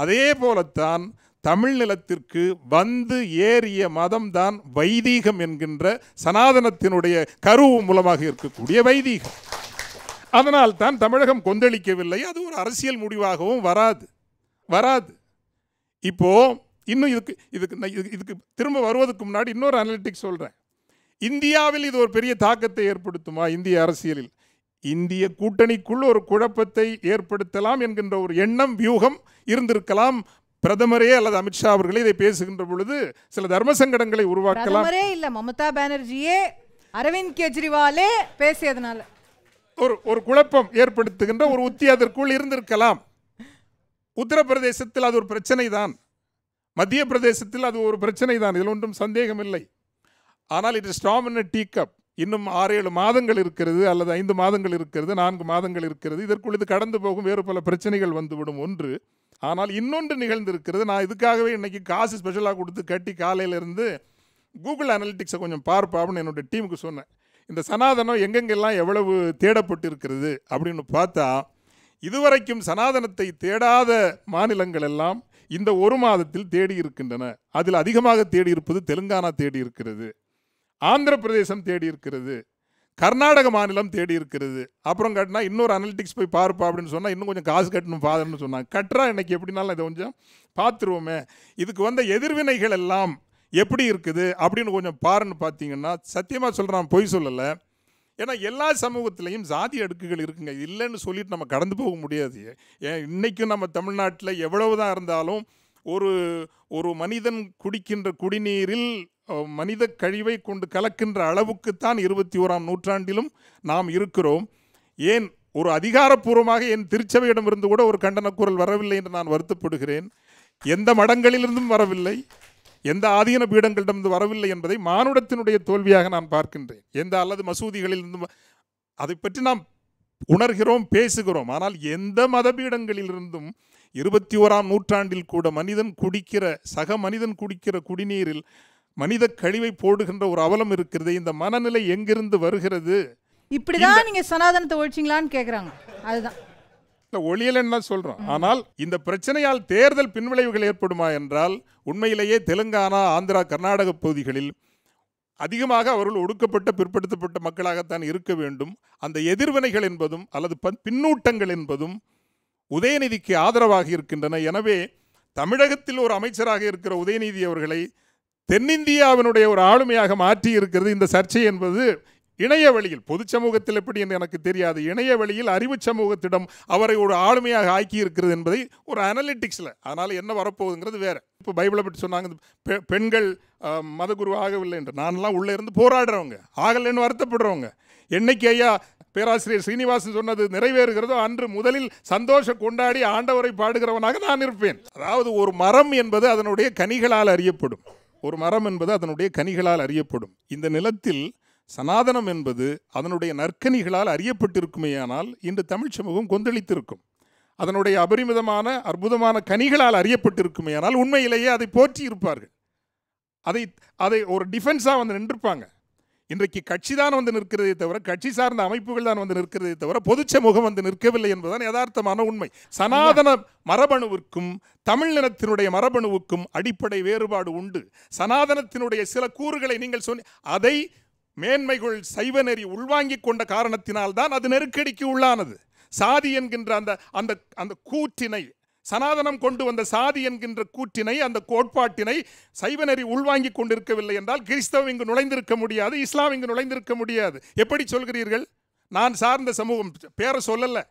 Speaker 7: அதே போலத்தான் தமிழ் நிலத்திற்கு வந்து ஏறிய மதம்தான் வைதீகம் என்கின்ற சனாதனத்தினுடைய கருவு மூலமாக இருக்கக்கூடிய வைதீகம் அதனால் தான் தமிழகம் கொந்தளிக்கவில்லை அது ஒரு அரசியல் முடிவாகவும் வராது வராது இப்போது இன்னும் இதுக்கு இதுக்கு இதுக்கு திரும்ப வருவதற்கு முன்னாடி இன்னொரு அனலிட்டிக்ஸ் சொல்கிறேன் இந்தியாவில் இது ஒரு பெரிய தாக்கத்தை ஏற்படுத்துமா இந்திய அரசியலில் இந்திய கூட்டணிக்குள் ஒரு குழப்பத்தை ஏற்படுத்தலாம் என்கின்ற ஒரு எண்ணம் வியூகம் இருந்திருக்கலாம் பிரதமரே அல்லது அமித்ஷா அவர்களே இதை பேசுகின்ற பொழுது சில தர்ம சங்கடங்களை உருவாக்கலாம்
Speaker 1: இல்ல மமதா பானர்ஜியே அரவிந்த் கெஜ்ரிவாலே பேசியதுனால
Speaker 7: ஒரு ஒரு குழப்பம் ஏற்படுத்துகின்ற ஒரு உத்தி அதற்குள் இருந்திருக்கலாம் உத்தரப்பிரதேசத்தில் அது ஒரு பிரச்சனை தான் மத்திய பிரதேசத்தில் அது ஒரு பிரச்சனை தான் இதில் ஒன்றும் சந்தேகம் இல்லை ஆனால் இது ஸ்டாம் என்ன டீ கப் இன்னும் ஆறு ஏழு மாதங்கள் இருக்கிறது அல்லது ஐந்து மாதங்கள் இருக்கிறது நான்கு மாதங்கள் இருக்கிறது இதற்குள் இது கடந்து போகும் வேறு பல பிரச்சனைகள் வந்துவிடும் ஒன்று ஆனால் இன்னொன்று நிகழ்ந்திருக்கிறது நான் இதுக்காகவே இன்றைக்கி காசு ஸ்பெஷலாக கொடுத்து கட்டி காலையிலேருந்து கூகுள் அனலிட்டிக்ஸை கொஞ்சம் பார்ப்பாப்னு என்னுடைய டீமுக்கு சொன்னேன் இந்த சனாதனம் எங்கெங்கெல்லாம் எவ்வளவு தேடப்பட்டிருக்கிறது அப்படின்னு பார்த்தா இதுவரைக்கும் சனாதனத்தை தேடாத மாநிலங்கள் எல்லாம் இந்த ஒரு மாதத்தில் தேடி இருக்கின்றன அதில் அதிகமாக தேடி இருப்பது தெலுங்கானா தேடி இருக்கிறது ஆந்திர பிரதேசம் தேடி இருக்கிறது கர்நாடக மாநிலம் தேடி இருக்கிறது அப்புறம் கட்டினா இன்னொரு அனலிட்டிக்ஸ் போய் பார்ப்பா அப்படின்னு சொன்னால் இன்னும் கொஞ்சம் காசு கட்டணும் ஃபாதர்னு சொன்னாங்க கட்டுறா எனக்கு எப்படினாலும் இதை கொஞ்சம் பார்த்துருவோமே இதுக்கு வந்த எதிர்வினைகள் எல்லாம் எப்படி இருக்குது அப்படின்னு கொஞ்சம் பாருன்னு பார்த்தீங்கன்னா சத்தியமாக சொல்கிறான் பொய் சொல்லலை ஏன்னா எல்லா சமூகத்திலையும் ஜாதி அடுக்குகள் இருக்குங்க இல்லைன்னு சொல்லிட்டு நம்ம கடந்து போக முடியாது இன்றைக்கும் நம்ம தமிழ்நாட்டில் எவ்வளவு தான் இருந்தாலும் ஒரு ஒரு மனிதன் குடிக்கின்ற குடிநீரில் மனித கழிவை கொண்டு கலக்கின்ற அளவுக்குத்தான் இருபத்தி ஓராம் நூற்றாண்டிலும் நாம் இருக்கிறோம் ஏன் ஒரு அதிகாரப்பூர்வமாக என் திருச்சபையிடமிருந்து கூட ஒரு கண்டனக்குரல் வரவில்லை என்று நான் வருத்தப்படுகிறேன் எந்த மடங்களிலிருந்தும் வரவில்லை எந்த ஆதீன பீடங்களிடமிருந்து வரவில்லை என்பதை மானுடத்தினுடைய தோல்வியாக நான் பார்க்கின்றேன் எந்த அல்லது மசூதிகளிலிருந்து அதை பற்றி நாம் உணர்கிறோம் பேசுகிறோம் ஆனால் எந்த மதபீடங்களிலிருந்தும் இருபத்தி ஓராம் நூற்றாண்டில் கூட மனிதன் குடிக்கிற சக மனிதன் குடிக்கிற குடிநீரில் மனித கழிவை போடுகின்ற ஒரு அவலம் இருக்கிறது இந்த மனநிலை எங்கிருந்து வருகிறது இப்படிதான்
Speaker 1: நீங்க சனாதனத்தை ஒழிச்சிங்களான்னு கேட்குறாங்க அதுதான்
Speaker 7: ஒளியல் தான் சொல்றோம் ஆனால் இந்த பிரச்சனையால் தேர்தல் பின்விளைவுகள் ஏற்படுமா என்றால் உண்மையிலேயே தெலுங்கானா ஆந்திரா கர்நாடக பகுதிகளில் அதிகமாக அவர்கள் ஒடுக்கப்பட்ட பிற்படுத்தப்பட்ட மக்களாகத்தான் இருக்க வேண்டும் அந்த எதிர்வினைகள் என்பதும் அல்லது பின்னூட்டங்கள் என்பதும் உதயநிதிக்கு ஆதரவாக இருக்கின்றன எனவே தமிழகத்தில் ஒரு அமைச்சராக இருக்கிற உதயநிதி அவர்களை தென்னிந்தியாவினுடைய ஒரு ஆளுமையாக மாற்றி இருக்கிறது இந்த சர்ச்சை என்பது இணைய பொது சமூகத்தில் எப்படி என்று எனக்கு தெரியாது இணைய வெளியில் அறிவு சமூகத்திடம் அவரை ஒரு ஆளுமையாக ஆக்கி இருக்கிறது என்பதை ஒரு அனலிட்டிக்ஸில் அதனால் என்ன வரப்போகுதுங்கிறது வேறு இப்போ பைபிளை பற்றி சொன்னாங்க பெண்கள் மதகுரு ஆகவில்லை என்று நான்லாம் உள்ளே இருந்து போராடுறவங்க ஆகலைன்னு வருத்தப்படுறவங்க என்னைக்கு ஐயா பேராசிரியர் சீனிவாசன் சொன்னது நிறைவேறுகிறதோ அன்று முதலில் சந்தோஷம் கொண்டாடி ஆண்டவரை பாடுகிறவனாக நான் இருப்பேன் அதாவது ஒரு மரம் என்பது அதனுடைய கனிகளால் அறியப்படும் ஒரு மரம் என்பது அதனுடைய கனிகளால் அறியப்படும் இந்த நிலத்தில் சனாதனம் என்பது அதனுடைய நற்கனிகளால் அறியப்பட்டிருக்குமேயானால் இன்று தமிழ் சமூகம் கொந்தளித்திருக்கும் அதனுடைய அபரிமிதமான அற்புதமான கனிகளால் அறியப்பட்டிருக்குமேயானால் உண்மையிலேயே அதை போற்றி இருப்பார்கள் அதை அதை ஒரு டிஃபென்ஸாக வந்து நின்றிருப்பாங்க இன்றைக்கு கட்சி தான் வந்து நிற்கிறதே தவிர கட்சி சார்ந்த அமைப்புகள் தான் வந்து நிற்கிறதே தவிர பொது சமூகம் வந்து நிற்கவில்லை என்பதுதான் யதார்த்தமான உண்மை சனாதன மரபணுவிற்கும் தமிழ்நிலத்தினுடைய மரபணுவுக்கும் அடிப்படை வேறுபாடு உண்டு சனாதனத்தினுடைய சில கூறுகளை நீங்கள் சொன்ன அதை மேன்மைகள் சைவ நெறி உள்வாங்கிக் கொண்ட காரணத்தினால்தான் அது நெருக்கடிக்கு உள்ளானது சாதி என்கின்ற அந்த அந்த அந்த கூற்றினை சனாதனம் கொண்டு வந்த சாதி என்கின்ற கூற்றினை அந்த கோட்பாட்டினை சைவநெறி உள்வாங்கி கொண்டிருக்கவில்லை என்றால் கிறிஸ்தவம் இங்கு நுழைந்திருக்க முடியாது இஸ்லாம் இங்கு நுழைந்திருக்க முடியாது எப்படி சொல்கிறீர்கள் நான் சார்ந்த சமூகம் பேரை சொல்லலை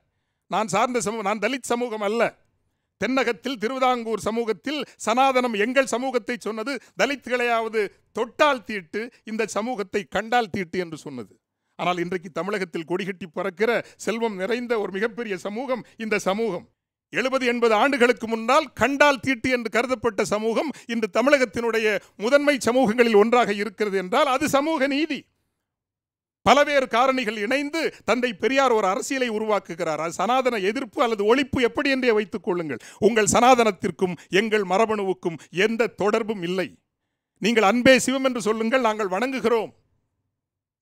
Speaker 7: நான் சார்ந்த சமூகம் நான் தலித் சமூகம் அல்ல தென்னகத்தில் திருவிதாங்கூர் சமூகத்தில் சனாதனம் எங்கள் சமூகத்தை சொன்னது தலித்துகளையாவது தொட்டால் தீட்டு இந்த சமூகத்தை கண்டால் தீட்டு என்று சொன்னது ஆனால் இன்றைக்கு தமிழகத்தில் கொடிகட்டி பறக்கிற செல்வம் நிறைந்த ஒரு மிகப்பெரிய சமூகம் இந்த சமூகம் எழுபது எண்பது ஆண்டுகளுக்கு முன்னால் கண்டால் தீட்டு என்று கருதப்பட்ட சமூகம் இன்று தமிழகத்தினுடைய முதன்மை சமூகங்களில் ஒன்றாக இருக்கிறது என்றால் அது சமூக நீதி பலவேறு காரணிகள் இணைந்து தந்தை பெரியார் ஒரு அரசியலை உருவாக்குகிறார் சனாதன எதிர்ப்பு அல்லது ஒழிப்பு எப்படி என்றே வைத்துக் கொள்ளுங்கள் உங்கள் சனாதனத்திற்கும் எங்கள் மரபணுவுக்கும் எந்த தொடர்பும் இல்லை நீங்கள் அன்பே சிவம் என்று சொல்லுங்கள் நாங்கள் வணங்குகிறோம்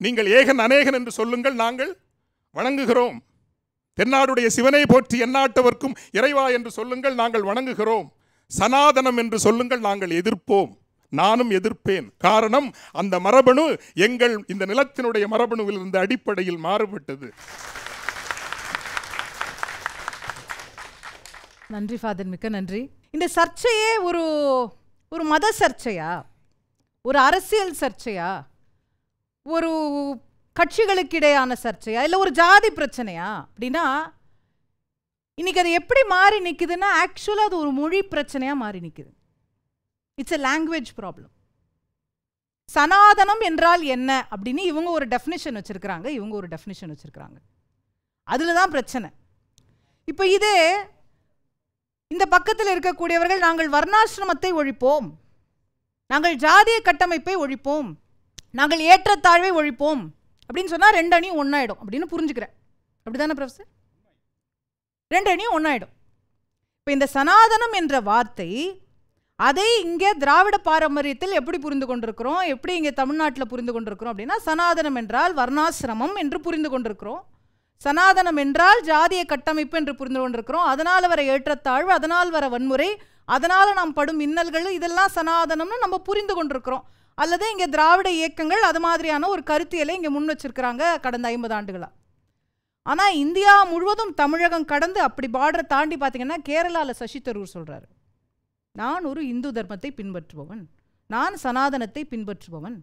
Speaker 7: நீங்கள் ஏகன் அநேகன் என்று சொல்லுங்கள் நாங்கள் வணங்குகிறோம் தென்னாடுடைய சிவனை போற்றி எந்நாட்டவர்க்கும் இறைவா என்று சொல்லுங்கள் நாங்கள் வணங்குகிறோம் சனாதனம் என்று சொல்லுங்கள் நாங்கள் எதிர்ப்போம் நானும் எதிர்ப்பேன் காரணம் அந்த மரபணு எங்கள் இந்த நிலத்தினுடைய மரபணுவில் இருந்த அடிப்படையில் மாறுபட்டது
Speaker 1: நன்றி ஃபாதர் மிக்க நன்றி இந்த சர்ச்சையே ஒரு ஒரு மத சர்ச்சையா ஒரு அரசியல் சர்ச்சையா ஒரு கட்சிகளுக்கு இடையான சர்ச்சையா இல்லை ஒரு ஜாதி பிரச்சனையா அப்படின்னா இன்னைக்கு அது எப்படி மாறி நிற்குதுன்னா ஆக்சுவலாக அது ஒரு மொழி பிரச்சனையாக மாறி நிற்குது இட்ஸ் எ லாங்குவேஜ் ப்ராப்ளம் சனாதனம் என்றால் என்ன அப்படின்னு இவங்க ஒரு டெஃபினிஷன் வச்சுருக்கிறாங்க இவங்க ஒரு டெஃபினிஷன் வச்சுருக்கிறாங்க அதில் தான் பிரச்சனை இப்போ இதே இந்த பக்கத்தில் இருக்கக்கூடியவர்கள் நாங்கள் வர்ணாசிரமத்தை ஒழிப்போம் நாங்கள் ஜாதிய கட்டமைப்பை ஒழிப்போம் நாங்கள் ஏற்றத்தாழ்வை ஒழிப்போம் அப்படின்னு சொன்னால் ரெண்டு அணியும் ஒன்றாயிடும் அப்படின்னு புரிஞ்சுக்கிறேன் அப்படி தானே ப்ரொஃபஸர் ரெண்டு அணியும் ஒன்றாயிடும் இப்போ இந்த சனாதனம் என்ற வார்த்தை அதை இங்கே திராவிட பாரம்பரியத்தில் எப்படி புரிந்து கொண்டிருக்கிறோம் எப்படி இங்கே தமிழ்நாட்டில் புரிந்து கொண்டிருக்கிறோம் அப்படின்னா சனாதனம் என்றால் வர்ணாசிரமம் என்று புரிந்து கொண்டிருக்கிறோம் சனாதனம் என்றால் ஜாதிய கட்டமைப்பு என்று புரிந்து கொண்டிருக்கிறோம் அதனால் வர ஏற்றத்தாழ்வு அதனால் வர வன்முறை அதனால் நாம் படும் இன்னல்கள் இதெல்லாம் சனாதனம்னு நம்ம புரிந்து கொண்டிருக்கிறோம் அல்லது இங்கே திராவிட இயக்கங்கள் அது மாதிரியான ஒரு கருத்தியலை இங்கே முன் வச்சிருக்கிறாங்க கடந்த ஐம்பது ஆண்டுகளாக ஆனால் இந்தியா முழுவதும் தமிழகம் கடந்து அப்படி பார்டரை தாண்டி பார்த்திங்கன்னா கேரளாவில் சசி தரூர் சொல்கிறாரு நான் ஒரு இந்து தர்மத்தை பின்பற்றுபவன் நான் சனாதனத்தை பின்பற்றுபவன்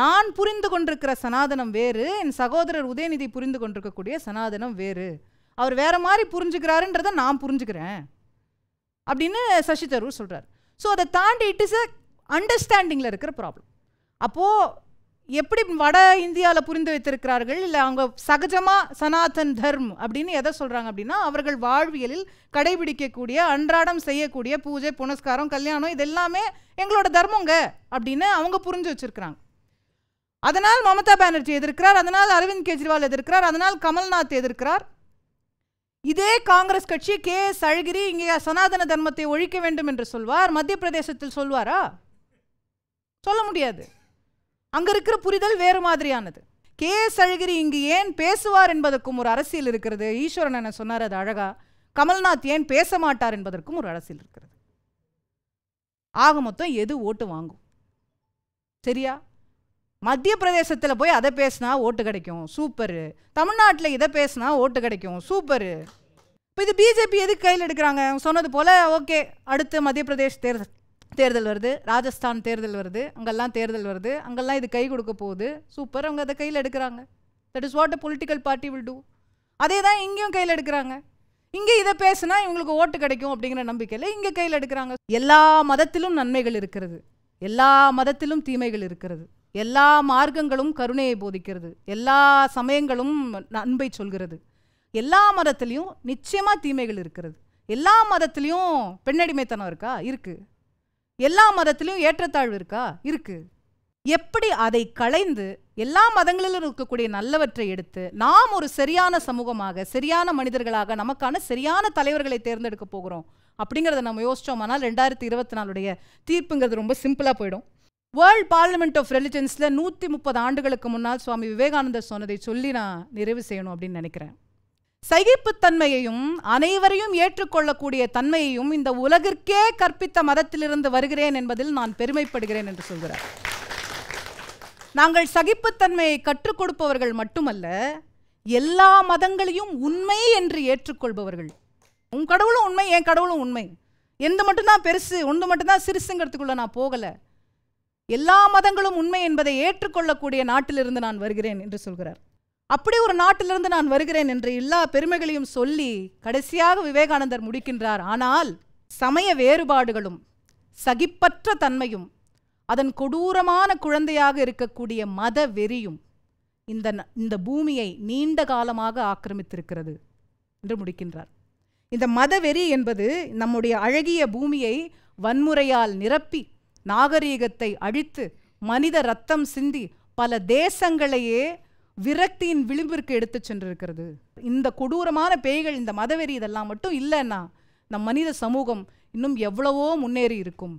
Speaker 1: நான் புரிந்து கொண்டிருக்கிற சனாதனம் வேறு என் சகோதரர் உதயநிதி புரிந்து கொண்டிருக்கக்கூடிய சனாதனம் வேறு அவர் வேற மாதிரி புரிஞ்சுக்கிறாருன்றத நான் புரிஞ்சுக்கிறேன் அப்படின்னு சசி தரூர் சொல்கிறார் ஸோ அதை தாண்டி இட் இஸ் அ அண்டர்ஸ்டாண்டிங்கில் இருக்கிற ப்ராப்ளம் அப்போது எப்படி வட இந்தியாவில் புரிந்து வைத்திருக்கிறார்கள் இல்லை அவங்க சகஜமாக சனாதன் தர்ம் அப்படின்னு எதை சொல்கிறாங்க அப்படின்னா அவர்கள் வாழ்வியலில் கடைபிடிக்கக்கூடிய அன்றாடம் செய்யக்கூடிய பூஜை புனஸ்காரம் கல்யாணம் இது எல்லாமே எங்களோட தர்மங்க அப்படின்னு அவங்க புரிஞ்சு வச்சுருக்கிறாங்க அதனால் மமதா பானர்ஜி எதிர்க்கிறார் அதனால் அரவிந்த் கெஜ்ரிவால் எதிர்க்கிறார் அதனால் கமல்நாத் எதிர்க்கிறார் இதே காங்கிரஸ் கட்சி கே எஸ் அழகிரி இங்கே சனாதன தர்மத்தை ஒழிக்க வேண்டும் என்று சொல்வார் மத்திய பிரதேசத்தில் சொல்வாரா சொல்ல முடியாது அங்கே இருக்கிற புரிதல் வேறு மாதிரியானது கே எஸ் அழகிரி இங்கு ஏன் பேசுவார் என்பதற்கும் ஒரு அரசியல் இருக்கிறது ஈஸ்வரன் என்ன சொன்னார் அது அழகா கமல்நாத் ஏன் பேச மாட்டார் என்பதற்கும் ஒரு அரசியல் இருக்கிறது ஆக மொத்தம் எது ஓட்டு வாங்கும் சரியா மத்திய பிரதேசத்தில் போய் அதை பேசினா ஓட்டு கிடைக்கும் சூப்பரு தமிழ்நாட்டில் இதை பேசினா ஓட்டு கிடைக்கும் சூப்பரு இப்போ இது பிஜேபி எதுக்கு கையில் எடுக்கிறாங்க சொன்னது போல் ஓகே அடுத்து மத்திய பிரதேஷ் தேர்தல் தேர்தல் வருது ராஜஸ்தான் தேர்தல் வருது அங்கெல்லாம் தேர்தல் வருது அங்கெல்லாம் இது கை கொடுக்க போகுது சூப்பர் அவங்க அதை கையில் எடுக்கிறாங்க that is what a political party will do அதே தான் இங்கேயும் கையில் எடுக்கிறாங்க இங்கே இதை பேசுனா இவங்களுக்கு ஓட்டு கிடைக்கும் அப்படிங்கிற நம்பிக்கையில் இங்கே கையில் எடுக்கிறாங்க எல்லா மதத்திலும் நன்மைகள் இருக்கிறது எல்லா மதத்திலும் தீமைகள் இருக்கிறது எல்லா மார்க்கங்களும் கருணையை போதிக்கிறது எல்லா சமயங்களும் அன்பை சொல்கிறது எல்லா மதத்துலேயும் நிச்சயமாக தீமைகள் இருக்கிறது எல்லா மதத்திலையும் பெண்ணடிமைத்தனம் இருக்கா இருக்குது எல்லா மதத்திலையும் ஏற்றத்தாழ்வு இருக்கா இருக்கு எப்படி அதை களைந்து எல்லா மதங்களிலும் இருக்கக்கூடிய நல்லவற்றை எடுத்து நாம் ஒரு சரியான சமூகமாக சரியான மனிதர்களாக நமக்கான சரியான தலைவர்களை தேர்ந்தெடுக்க போகிறோம் அப்படிங்கிறத நம்ம ஆனால் ரெண்டாயிரத்தி இருபத்தி நாலுடைய தீர்ப்புங்கிறது ரொம்ப சிம்பிளாக போயிடும் வேர்ல்ட் பார்லிமெண்ட் ஆஃப் ரிலிஜன்ஸில் நூற்றி முப்பது ஆண்டுகளுக்கு முன்னால் சுவாமி விவேகானந்தர் சொன்னதை சொல்லி நான் நிறைவு செய்யணும் அப்படின்னு நினைக்கிறேன் சகிப்புத்தன்மையையும் அனைவரையும் ஏற்றுக்கொள்ளக்கூடிய தன்மையையும் இந்த உலகிற்கே கற்பித்த மதத்திலிருந்து வருகிறேன் என்பதில் நான் பெருமைப்படுகிறேன் என்று சொல்கிறார் நாங்கள் சகிப்புத்தன்மையை கற்றுக் கொடுப்பவர்கள் மட்டுமல்ல எல்லா மதங்களையும் உண்மை என்று ஏற்றுக்கொள்பவர்கள் உன் கடவுளும் உண்மை என் கடவுளும் உண்மை எந்த மட்டும்தான் பெருசு ஒன்று மட்டும்தான் சிறுசுங்கிறதுக்குள்ளே நான் போகலை எல்லா மதங்களும் உண்மை என்பதை ஏற்றுக்கொள்ளக்கூடிய நாட்டிலிருந்து நான் வருகிறேன் என்று சொல்கிறார் அப்படி ஒரு நாட்டிலிருந்து நான் வருகிறேன் என்று எல்லா பெருமைகளையும் சொல்லி கடைசியாக விவேகானந்தர் முடிக்கின்றார் ஆனால் சமய வேறுபாடுகளும் சகிப்பற்ற தன்மையும் அதன் கொடூரமான குழந்தையாக இருக்கக்கூடிய மத வெறியும் இந்த இந்த பூமியை நீண்ட காலமாக ஆக்கிரமித்திருக்கிறது என்று முடிக்கின்றார் இந்த மதவெறி என்பது நம்முடைய அழகிய பூமியை வன்முறையால் நிரப்பி நாகரீகத்தை அழித்து மனித ரத்தம் சிந்தி பல தேசங்களையே விரக்தியின் விளிம்பிற்கு எடுத்து சென்றிருக்கிறது இந்த கொடூரமான பேய்கள் இந்த மதவெறி இதெல்லாம் மட்டும் இல்லைன்னா நம் மனித சமூகம் இன்னும் எவ்வளவோ முன்னேறி இருக்கும்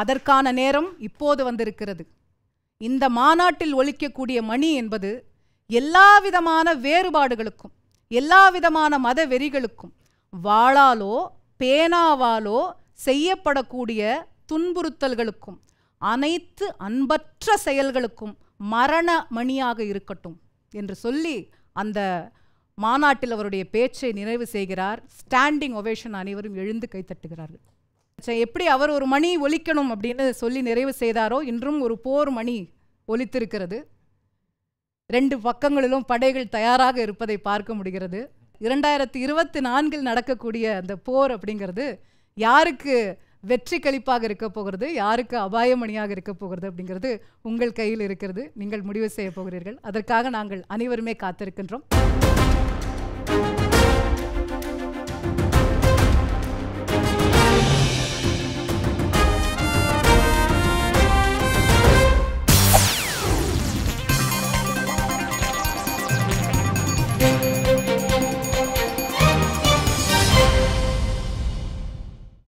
Speaker 1: அதற்கான நேரம் இப்போது வந்திருக்கிறது இந்த மாநாட்டில் ஒழிக்கக்கூடிய மணி என்பது எல்லா விதமான வேறுபாடுகளுக்கும் எல்லா விதமான மத வெறிகளுக்கும் வாளாலோ பேனாவாலோ செய்யப்படக்கூடிய துன்புறுத்தல்களுக்கும் அனைத்து அன்பற்ற செயல்களுக்கும் மரண மணியாக இருக்கட்டும் என்று சொல்லி அந்த மாநாட்டில் அவருடைய பேச்சை நிறைவு செய்கிறார் ஸ்டாண்டிங் ஒவேஷன் அனைவரும் எழுந்து கைத்தட்டுகிறார்கள் எப்படி அவர் ஒரு மணி ஒலிக்கணும் அப்படின்னு சொல்லி நிறைவு செய்தாரோ இன்றும் ஒரு போர் மணி ஒலித்திருக்கிறது ரெண்டு பக்கங்களிலும் படைகள் தயாராக இருப்பதை பார்க்க முடிகிறது இரண்டாயிரத்தி இருபத்தி நான்கில் நடக்கக்கூடிய அந்த போர் அப்படிங்கிறது யாருக்கு வெற்றி கழிப்பாக இருக்க போகிறது யாருக்கு அபாயமணியாக இருக்க போகிறது அப்படிங்கிறது உங்கள் கையில் இருக்கிறது நீங்கள் முடிவு செய்ய போகிறீர்கள் அதற்காக நாங்கள் அனைவருமே காத்திருக்கின்றோம்